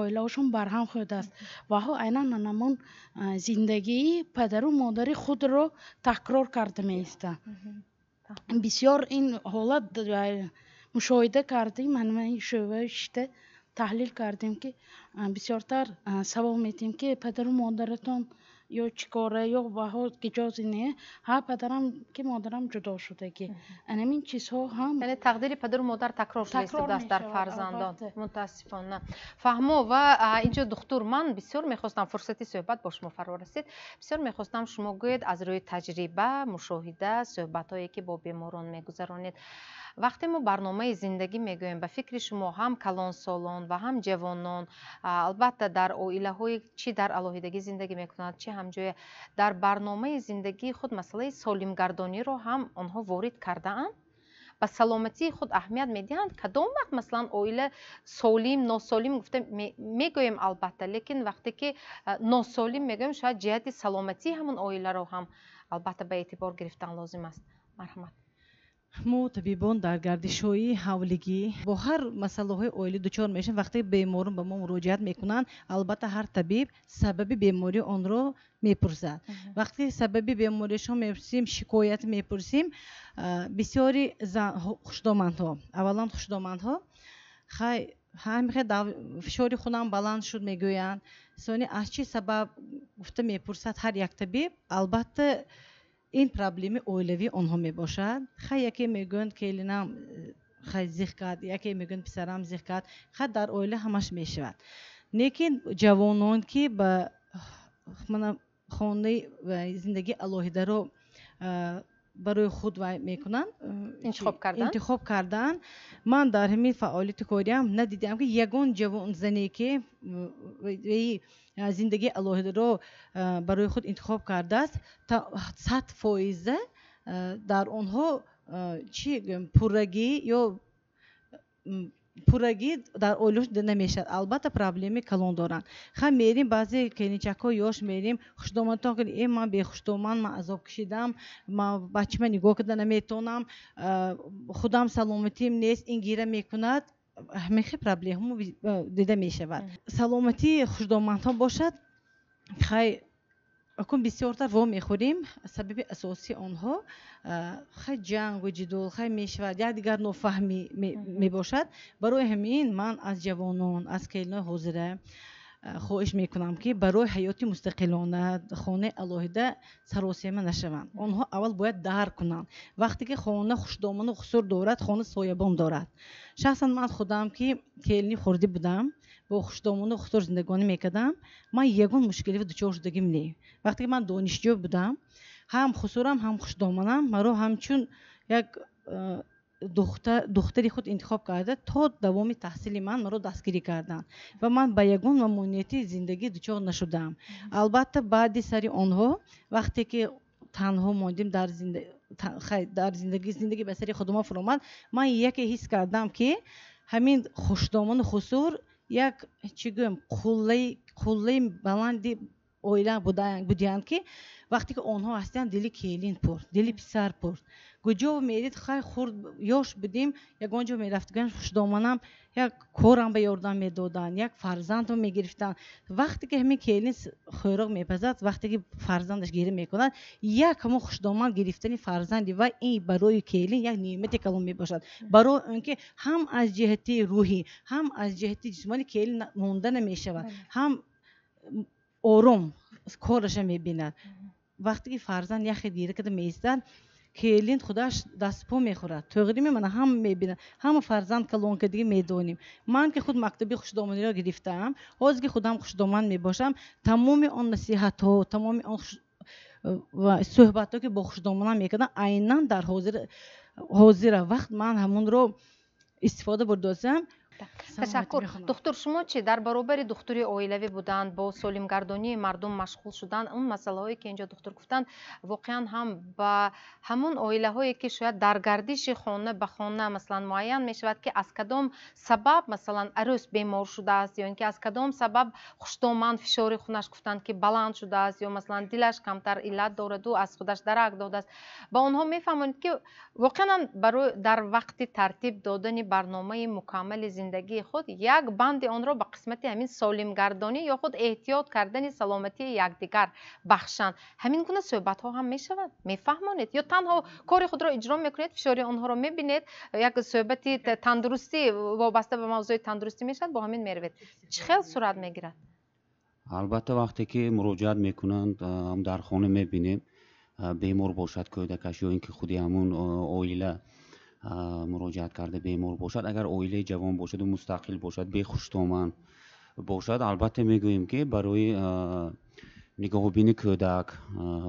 оилаашон барҳам хӯрдааст ва ҳо айнан манамон зиндагии падару модари худро такрор карда меиста бисёр ин ҳолат мушоҳида кардим ҳамаи шӯваишда таҳлил кардим ки бисёртар савол метиҳем ки падару модаратон ё чӣ кора ё ваҳо гиҷози не ҳа падарам ки модарам ҷудо шудагӣ анамин чизҳо ҳам яъне тақдири падару модар такрор шудаистодааст дар фарзандон мутаассифона фаҳмо ва инҷо духтур ман бисёр мехостам фурсати сӯҳбат бо шумо фаро расид бисёр мехостам шумо гӯед аз рӯи таҷриба мушоҳида сӯҳбатҳое ки бо беморон мегузаронед вақте мо барномаи зиндагӣ мегӯем ба фикри шумо ҳам калонсолон ва ҳам ҷавонон албатта дар оилаҳое чи дар алоҳидагӣ зиндагӣ мекунанд чи ҳамҷоя дар барномаи зиндагии худ масъалаи солимгардониро ҳам онҳо ворид кардаанд ба саломатии худ аҳамият медиҳанд кадом вақт масалан оила солим носолим гуфта мегӯем албатта лекин вақте ки носолим мегӯем шояд ҷиҳати саломатии ҳамон оиларо ҳам албатта ба эътибор гирифтан лозим аст марҳамат мо табибон дар гардишҳои ҳавлигӣ бо ҳар масъалаҳои оилӣ дучор мешавем вақте беморон ба мо муроҷиат мекунанд албатта ҳар табиб сабаби бемори онро мепурсад вақте сабаби бемориашон мепурсим шикоят мепурсим бисёри хушдомандҳо аввалан хушдомандҳо хай ҳамихе фишори хунам баланд шуд мегӯянд сони аз чӣ сабаб гуфта мепурсад ҳар як табиб албатта ин проблеми оилави онҳо мебошад хай яке мегӯянд келинам э, хай зих кард яке мегӯянд писарам зих кард хай дар оила ҳамаш мешавад лекин ҷавонон ки ба э, мана хонаи зиндагии алоҳидаро э, барои худ вай мекунанд интихоб кардан интихоб кардан ман дар ҳамин фаъолияти кориам надидиам ки ягон ҷавон зане ки зиндагии алоҳидаро барои худ интихоб кардааст та сад фоиза дар онҳо чи пурраги ё пурагӣ дар оилош намешавад албатта проблеми калон доранд ха мерим баъзе келинчакҳо ёш мерим хушдоматон кн э ман бехушдоман ман азоб кашидам ман бачма нигоҳ карда наметонам э, худам саломатим нест ин гира мекунад ҳамехе проблемао э, дида мешавад саломати хушдомандҳо бошад хай акун бисёртар во мехӯрем сабаби асоси онҳо хай ҷангу ҷидол хай мешавад якдигар нофаҳмӣ мебошад барои ҳамин ман аз ҷавонон аз келинои ҳозира хоҳиш мекунам ки барои ҳаёти мустақилона хонаи алоҳида саросема нашаванд онҳо аввал бояд дарк кунанд вақте ки хона хушдомону хусур дорад хона соябон дорад шахсан ман худам ки келини хурдӣ будам бо хушдомону хутор зиндагонӣ мекардам ман ягон мушкили дучор шудагим не вақте ки ман донишҷӯ будам ҳам хусурам ҳам хушдомонам маро ҳамчун як э, духтари худ интихоб карда то давоми таҳсили ман маро дастгирӣ карданд ва ман ба ягон мамонияти зиндагӣ дучор нашудам албатта баъди сари онҳо вақте ки танҳо мондим дар зиндагӣ зиндагӣ ба сари худамо фуромад ман яке ҳис кардам ки ҳамин хушдомону хусур як чӣ гӯем қуллаи баланди оила будиянд ки вақте ки онҳо ҳастянд дили келин пур дили писар пур гуҷо меред хай хурд ёш будем ягон ҷо мерафтиган хушдоманам як корам ба ёрдам медоданд як фарзандро мегирифтанд вақте ки ҳамин келин хӯрок мепазад вақте ки фарзандаш гирӣ мекунад як ҳамон хушдоман гирифтани фарзанди ва ин барои келин як неъмате калон мебошад барои он ки ҳам аз ҷиҳати рӯҳӣ ҳам аз ҷиҳати ҷисмонӣ келин монда намешавад ҳам ором кораша мебинад вақте ки фарзанд яхе дирада меистад келин худаш дастпо мехӯрад тӯғрими мана ҳама мебинад ҳама фарзанд калонкадиги медонем ман ки худ мактаби хушдомониро гирифтаам ҳозир ки худам хушдомонд мебошам тамоми он насиҳатҳо тамоми он суҳбатҳо ки бо хушдомонам мекардам айнан дар ҳозира вақт ман ҳамонро истифода бурдаам ташаккур духтур шумо чи дар баробари духтури оилавӣ будан бо солимгардонии мардум машғул шудан он масъалаҳое ки инҷо духтур гуфтанд воқеан ҳам ба ҳамон оилаҳое ки шояд дар гардиши хона ба хона масалан муайян мешавад ки аз кадом сабаб масалан арӯс бемор шудааст ё ин ки аз кадом сабаб хушдоман фишори хунаш гуфтанд ки баланд шудааст ё масалан дилаш камтар иллат дораду аз худаш дарак додааст ба онҳо мефаҳмонед ки воқеанам дар вақти тартиб додани барномаи мукаммали зин зиндагии худ як банди онро ба қисмати ҳамин солимгардонӣ ё худ эҳтиёт кардани саломатии якдигар бахшанд ҳамин гуна суҳбатҳо ҳам мешавад мефаҳмонед ё танҳо кори худро иҷро мекунед фишори онҳоро мебинед як суҳбати тандурустӣ вобаста ба мавзӯи тандурустӣ мешавад бо ҳамин меравед чӣ хел сурат мегирад албатта вақте ки муроҷиат мекунанд дар хона мебинем бемор бошад кӯдакаш ё ин ки худи ҳамун оила муроҷиат карда бемор бошад агар оилаи ҷавон бошаду мустақил бошад бехуштоман бошад албатта мегӯем ки барои нигоҳубини кӯдак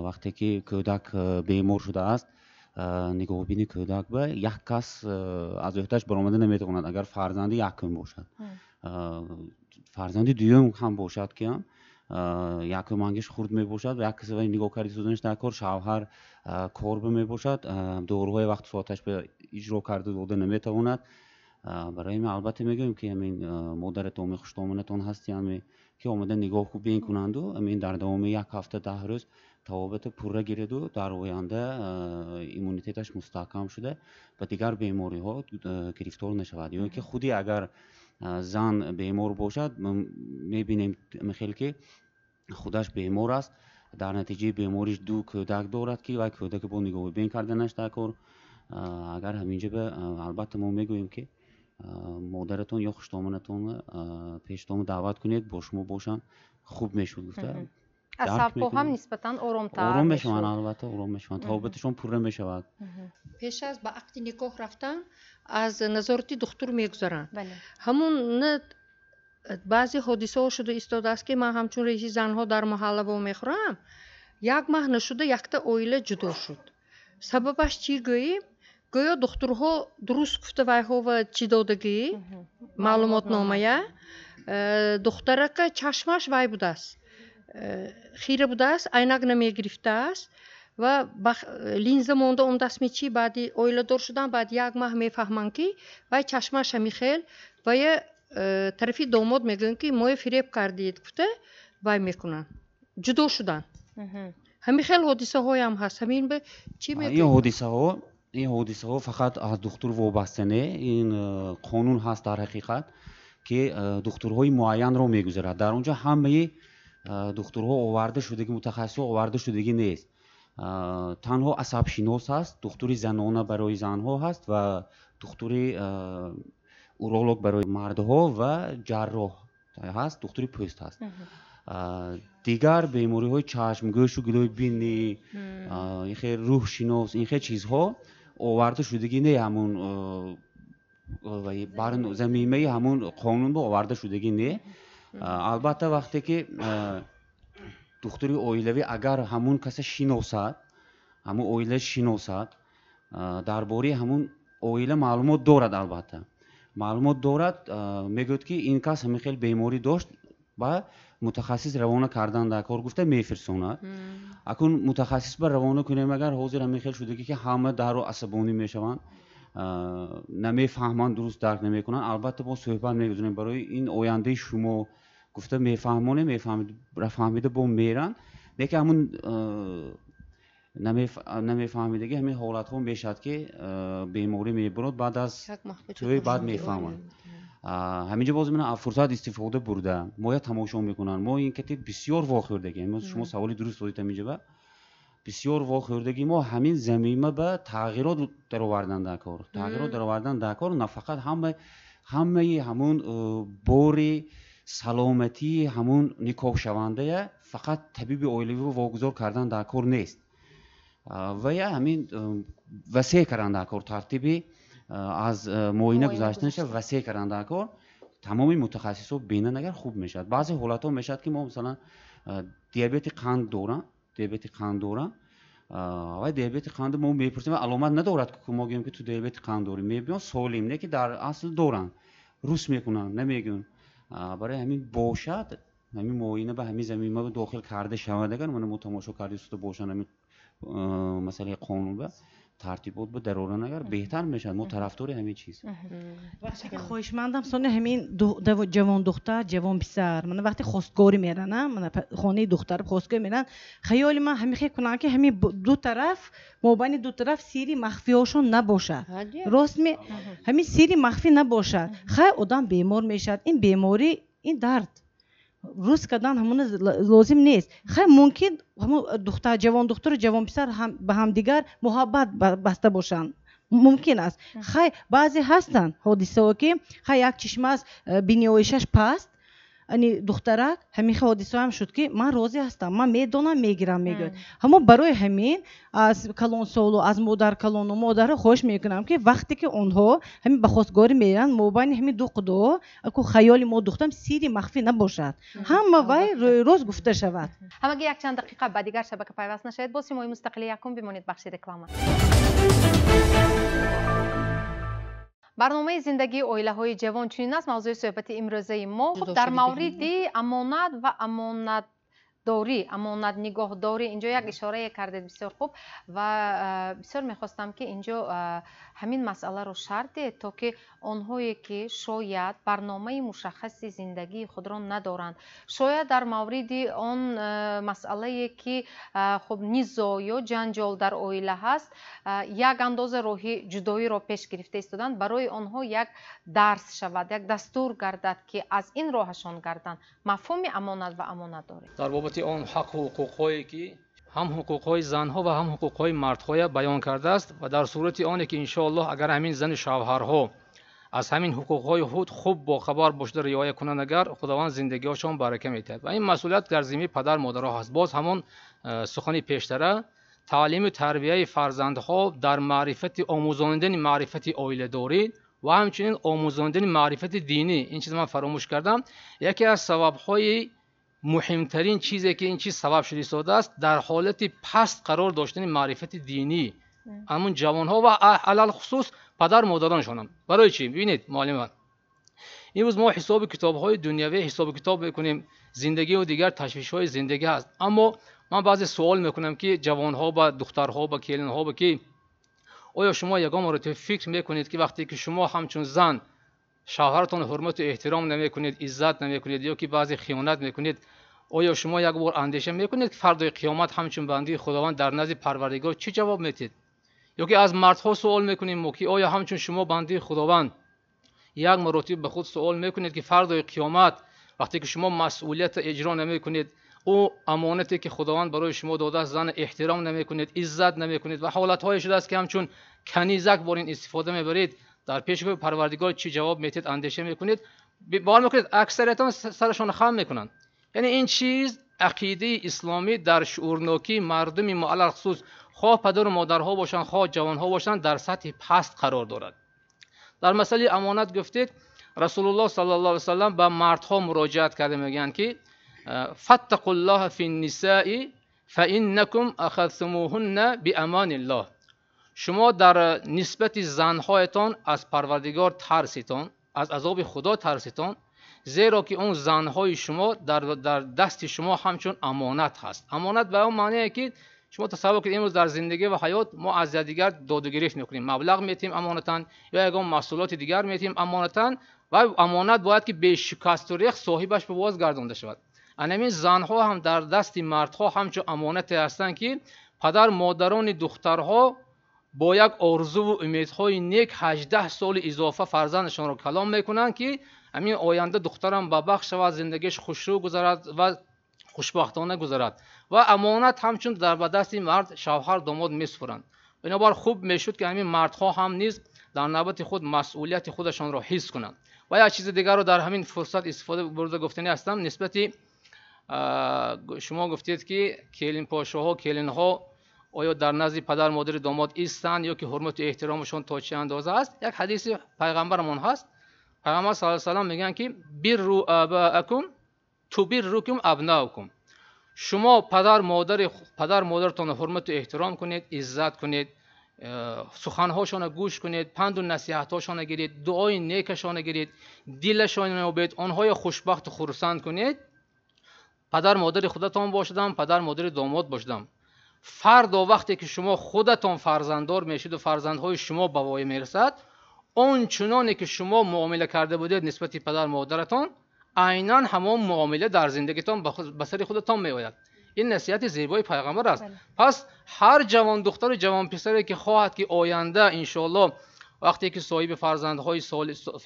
вақте ки кӯдак бемор шудааст нигоҳубини кӯдак ба як кас аз ӯҳдааш баромада наметавонад агар фарзанди якум бошад фарзанди дуюм ҳам бошад киам Э, яке мангиш хурд мебошад ва як қисмаи нигоҳкари созаниш дар кор шавҳар э, корба мебошад э, доруҳои вақт соаташ иҷро карда дода наметавонад барои ми албатта мегӯем ки амин модаратон ми хуштомонатон ҳасти ами ки омада нигоҳ хуб бин кунанду амин дар давоми як ҳафта даҳ рӯз тавобата пурра гиреду дар оянда иммунитеташ мустаҳкам шуда ба дигар бемориҳо гирифтор нашавад ё ки худи агар зан бемор бошад мебинем михел ки худаш бемор аст дар натиҷаи бемориш ду кӯдак дорад ки ва кӯдаки бо нигоҳубин карданаш дар кор агар ҳаминҷа ба албатта мо мегӯем ки модаратон ё хуштоманатон пештон даъват кунед бо шумо бошанд хуб мешуд гуфта асабҳо ҳам нисбатан оромтар ором мешаванд албатта ором мешаванд табобаташон пурра мешавад пеш аз ба ақди никоҳ рафтан аз назорати духтур мегузаранд ҳамун на баъзе ҳодисаҳо шуда истодааст ки ман ҳамчун раиси занҳо дар маҳалла во мехӯрам як маҳ нашуда якта оила ҷудо шуд сабабаш чӣ гӯем гӯё духтурҳо дуруст гуфта вайҳова чӣ додагӣ маълумотномая э, духтарака чашмаш вай будааст Э, хира будааст айнак намегирифтааст ва ба линза монда он дастме чӣ баъди оиладор шудан баъди як маҳ мефаҳман ки вай чашмаша михел вая э, тарафи домод мегӯем ки моя фиреб кардид гуфта вай мекунанд ҷудо шудан ҳами хел ҳодисаҳоям ҳаст ҳамин чи меин ҳодисаҳо ин ҳодисаҳо фақат аз духтур вобаста не ин э, қонун ҳаст дар ҳақиқат ки духтурҳои муайянро мегузарад дар он ҷо ҳамаи духтурҳо овардашудаги мутахассисҳо овардашудагӣ нест танҳо асабшинос ҳаст духтури занона барои занҳо ҳаст ва духтури уролог барои мардҳо ва ҷарроҳ ҳаст духтури пӯст ҳаст дигар бемориҳои чашм гӯшу гидои бини инхе рӯҳшинос инхе чизҳо овардашудагӣ не ҳамун замимаи ҳамун қонун бо овардашудагӣ не албатта вақте ки духтури оилавӣ агар ҳамун касе шиносад ҳамун оила шиносад дар бораи ҳамун оила маълумот дорад албатта маълумот дорад мегӯяд ки ин кас ҳамин хел беморӣ дошт ба мутахассис равона кардан дар кор гуфта мефирсонад акун мутахассисба равона кунем агар ҳозир ҳамин хел шудаги ки ҳама дару асабонӣ мешаванд намефаҳманд дуруст дарк намекунанд албатта бо суҳбат мегузонем барои ин ояндаи шумо гуфта мефаҳмонем фаҳмида бо меранд лекин ҳамн намефаҳмидаги ҳамин ҳолатҳо мешавад ки беморӣ мебурод баъд аз тӯи баъд мефаҳманд ҳаминҷо боз мина фурсат истифода бурда моя тамошо мекунанд мо ин кати бисёр вохӯрдагем шумо саволи дуруст додед ҳаминҷоба بسیار واخوردگی ما همین زمینه به تغییرات در آوردن در کار تغییرات در آوردن در کار نه فقط همه همه همون بوری سلامتی همون نکاح شونده فقط طبیب اویلوی رو واگذار کردن دا کار نیست و یا همین وسیع کردن در ترتیبی از موینه گذاشتنش وسیع کردن در کار تمامی متخصص و بینن اگر خوب میشد بعضی حالت ها میشد که ما مثلا دیابت قند دورن. диабети қанд дорам ва диабети қанд мо мепурсем аломат надорад ки мо гӯем ки ту диабети қанд дорӣ мебиён солим не ки дар асл доран рус мекунан намегӯем барои ҳамин бошад ҳамин муоина ба ҳамин замин дохил карда шавад агар мо тамошо кардисуда бошад ҳамин масъалаи қонун ба ترتیب بود به در اون اگر بهتر میشن مو طرفدار همین چیز خوشمندم سونه همین دو جوان دختر جوان پسر من وقتی خواستگاری میرن من خانه دختر خواستگاری میرن خیال من همین خیلی کنن که همین دو طرف موبانی دو طرف سیری مخفی هاشون نباشد راست می همین سیری مخفی نباشد خیلی ادام بیمار میشد این بیماری این درد рус кардан ҳамуна лозим нест хай мумкин духтар ҷавон духтуру ҷавонписар ба ҳамдигар муҳаббат баста бошанд мумкин аст хай баъзе ҳастанд ҳодисао ки хай як чишмааст э, биниоишаш паст یعنی دخترک همین حادثه هم شد که من راضی هستم من میدونم میگیرم میگوید همو برای همین از کلون سولو از مادر کلون و مادر خوش میکنم که وقتی که اونها همین به خواستگاری میرن موبایل همین دو قدو اکو خیال ما دخترم سیری مخفی نباشد همه وای روی روز گفته شود همگی یک چند دقیقه بعد دیگر شبکه پیوست نشید باسی مستقلی یکم بمونید بخش رکلامه барномаи зиндагии оилаҳои ҷавон чунин аст мавзӯи суҳбати имрӯзаи мо хуб дар мавриди амонат ва амонат дорӣ амонат нигоҳдорӣ инҷо як ишорае кардед бисёр хуб ва бисёр мехостам ки инҷо ҳамин масъаларо шардед то ки онҳое ки шояд барномаи мушаххаси зиндагии худро надоранд шояд дар мавриди он масъалае ки хуб низо ё ҷанҷол дар оила ҳаст як андоза роҳи ҷудоиро пеш гирифта истоданд барои онҳо як дарс шавад як дастур гардад ки аз ин роҳашон гарданд мафҳуми амонат ва амонат доред توسطی آن حق و حقوقهایی که هم حقوقهای زنها و هم حقوقهای مردهای بیان کرده است و در صورتی آنه که انشاءالله اگر همین زن شوهرها از همین حقوقهای خود خوب با خبر باشد رعایه کنند اگر خداوند زندگیشان برکه میتهد و این مسئولیت در زمین پدر مادرها هست باز همان سخنی پیشتره تعلیم و تربیه فرزندها در معرفت آموزاندن معرفت آیل داری و همچنین آموزاندن معرفتی دینی این چیز من فراموش کردم یکی از سببهای مهمترین چیزی که این چیز سبب شده ساده است در حالت پست قرار داشتن معرفت دینی همون جوان ها و علل خصوص پدر مادران هم برای چی ببینید معلم این روز ما حساب کتاب های دنیوی حساب کتاب میکنیم زندگی و دیگر تشویش های زندگی هست اما من بعضی سوال میکنم که جوان ها و دختر ها و کلین ها که آیا شما یگان مرتبه فکر میکنید که وقتی که شما همچون زن شوهرتون حرمت و احترام نمیکنید عزت نمیکنید یا که بعضی خیانت میکنید آیا شما یک بار اندیشه میکنید که فردای قیامت همچون بندی خداوند در نزد پروردگار چی جواب میتید یا که از مردها سوال میکنیم مکی؟ که آیا همچون شما بندی خداوند یک مراتب به خود سوال میکنید که فردای قیامت وقتی که شما مسئولیت اجرا نمیکنید او امانتی که خداوند برای شما داده زن احترام نمیکنید عزت نمیکنید و حالت هایی شده است که همچون کنیزک بارین استفاده میبرید дар пешгӯи парвардигор чӣ ҷавоб метед андеша мекунед бовар мекунед аксариятон сарашона хам мекунанд яъне ин чиз ақидаи исломӣ дар шуурнокии мардуми мо алалхусус хоҳ падару модарҳо бошанд хоҳ ҷавонҳо бошанд дар сатҳи паст қарор дорад дар масъалаи амонат гуфтед расулуллоҳ сал ллоу салам ба мардҳо муроҷиат карда мегӯянд ки «Э, фаттақу ллоҳа фи нисаи фа иннакум ахадтумуҳунна биамонилло شما در نسبت زنهایتان از پروردگار ترسیتان از عذاب خدا ترسیتان زیرا که اون زنهای شما در, در دست شما همچون امانت هست امانت به اون معنی که شما تصور کنید امروز در زندگی و حیات ما از دیگر داد گرفت میکنیم مبلغ میتیم امانتا یا یکم مسئولات دیگر میتیم امانتا و امانت باید که به شکست و ریخ صاحبش به گردانده شود انمین زنها هم در دست مردها همچون امانت هستند که پدر مادران دخترها бо як орзуву умедҳои нек 18 соли изофа фарзандашонро калом мекунанд ки ҳамин оянда духтарам бабахш шавад зиндагиш хушрӯ гузарад ва хушбахтона гузарад ва амонат ҳамчун дар ба дасти мард шавҳар домод месупуранд бинобар хуб мешуд ки ҳамин мардҳо ҳам низ дар навбати худ масъулияти худашонро ҳис кунанд ва як чизи дигарро дар ҳамин фурсат истифода бурда гуфтанӣ ҳастам нисбати шумо гуфтед ки келинпошоҳо келинҳо آیا در نزد پدر مادر داماد ایستند یا که حرمت و احترامشون تا چه اندازه است یک حدیث پیغمبرمون هست پیغمبر صلی الله علیه و میگن که رو تو اباءکم روکم ابناکم شما پدر مادر پدر مادرتان حرمت و احترام کنید عزت کنید سخنهاشان گوش کنید پند و نصیحتهاشان گیرید دعای نیکشان گیرید دلشان یابید آنهای خوشبخت و خرسند کنید پدر مادر خودتان باشدم پدر مادر داماد باشدم فردا وقتی که شما خودتان فرزنددار میشید و فرزندهای شما به وای میرسد اون چنانی که شما معامله کرده بودید نسبتی پدر مادرتان عینا همان معامله در زندگیتان به سر خودتان میآید این نصیحت زیبای پیغمبر است بله. پس هر جوان دختر و جوان پسری که خواهد که آینده انشالله вақте ки соҳиби фарзандҳои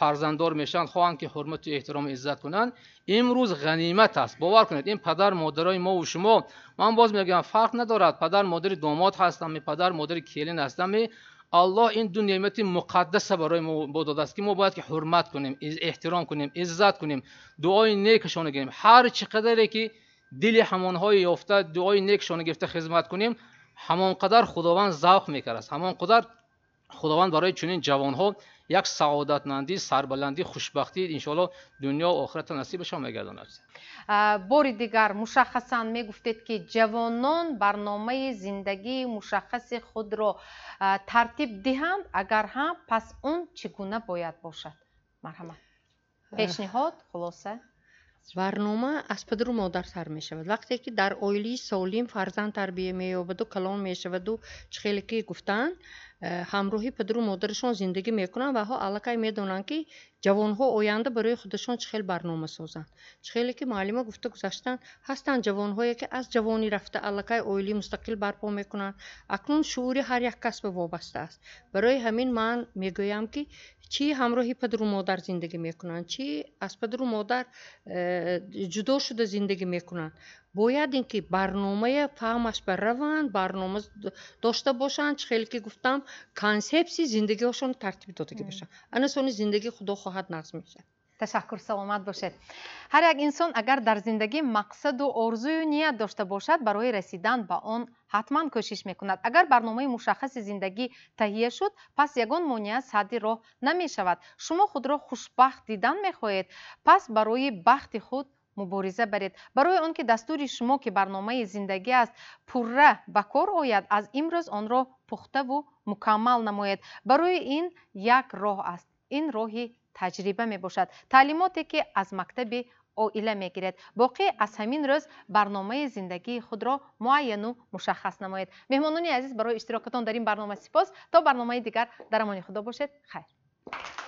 фарзанддор мешаванд хоҳанд ки ҳурмату эҳтирому иззат кунанд имрӯз ғанимат аст бовар кунед ин падар модарои мову шумо ман боз мегӯям фарқ надорад падар модари домод ҳастами падар модари келин ҳастами аллоҳ ин ду неъмати муқаддаса барои мо бо додааст ки мо бояд ки ҳурмат кунем эҳтиром кунем иззат кунем дуои некашона гирем ҳар чӣ қадаре ки дили ҳамонҳои ёфта дуои некашона гирифта хизмат кунем ҳамон қадар худованд завқ мекарад ҳамон қадар худованд барои чунин ҷавонҳо як саодатмандӣ сарбаландӣ хушбахтӣ иншоалло дунё охирата насибашон мегардонад бори дигар мушаххасан мегуфтед ки ҷавонон барномаи зиндагии мушаххаси худро тартиб диҳанд агар ҳам пас он чӣ гуна бояд бошад марҳамат пешниҳод хулоса барнома аз падару модар сар мешавад вақте ки дар оилаи солим фарзанд тарбия меёбаду калон мешаваду чихеле ки гуфтанд Э, ҳамроҳи падару модарашон зиндагӣ мекунанд ваҳо аллакай медонанд ки ҷавонҳо оянда барои худашон чихел барнома созанд чихеле ки муаллима гуфта гузаштанд ҳастанд ҷавонҳое ки аз ҷавонӣ рафта аллакай оилаи мустақил барпо мекунанд акнун шуури ҳар як кас ба вобаста аст барои ҳамин ман мегӯям ки чӣ ҳамроҳи падару модар зиндагӣ мекунанд чӣ аз падару модар э, ҷудо шуда зиндагӣ мекунанд бояд ин ки барномае фаҳмаш бараванд барнома дошта бошанд чи хеле ки гуфтам консепси зиндагиошон тартиб додаги бошанд анасони зиндаги худо хоҳад нағз мешавад ташаккур саломат бошед ҳар як инсон агар дар зиндагӣ мақсаду орзую ният дошта бошад барои расидан ба он ҳатман кӯшиш мекунад агар барномаи мушаххаси зиндагӣ таҳия шуд пас ягон монеа садди роҳ намешавад шумо худро хушбахт дидан мехоҳед пас барои бахти худ мубориза баред барои он ки дастури шумо ки барномаи зиндагӣ аст пурра ба кор ояд аз имрӯз онро пухтаву мукаммал намоед барои ин як роҳ аст ин роҳи таҷриба мебошад таълимоте ки аз мактаби оила мегиред боқӣ аз ҳамин рӯз барномаи зиндагии худро муайяну мушаххас намоед меҳмонони азиз барои иштирокатон дар ин барнома сипос то барномаи дигар дар амони худо бошед хайр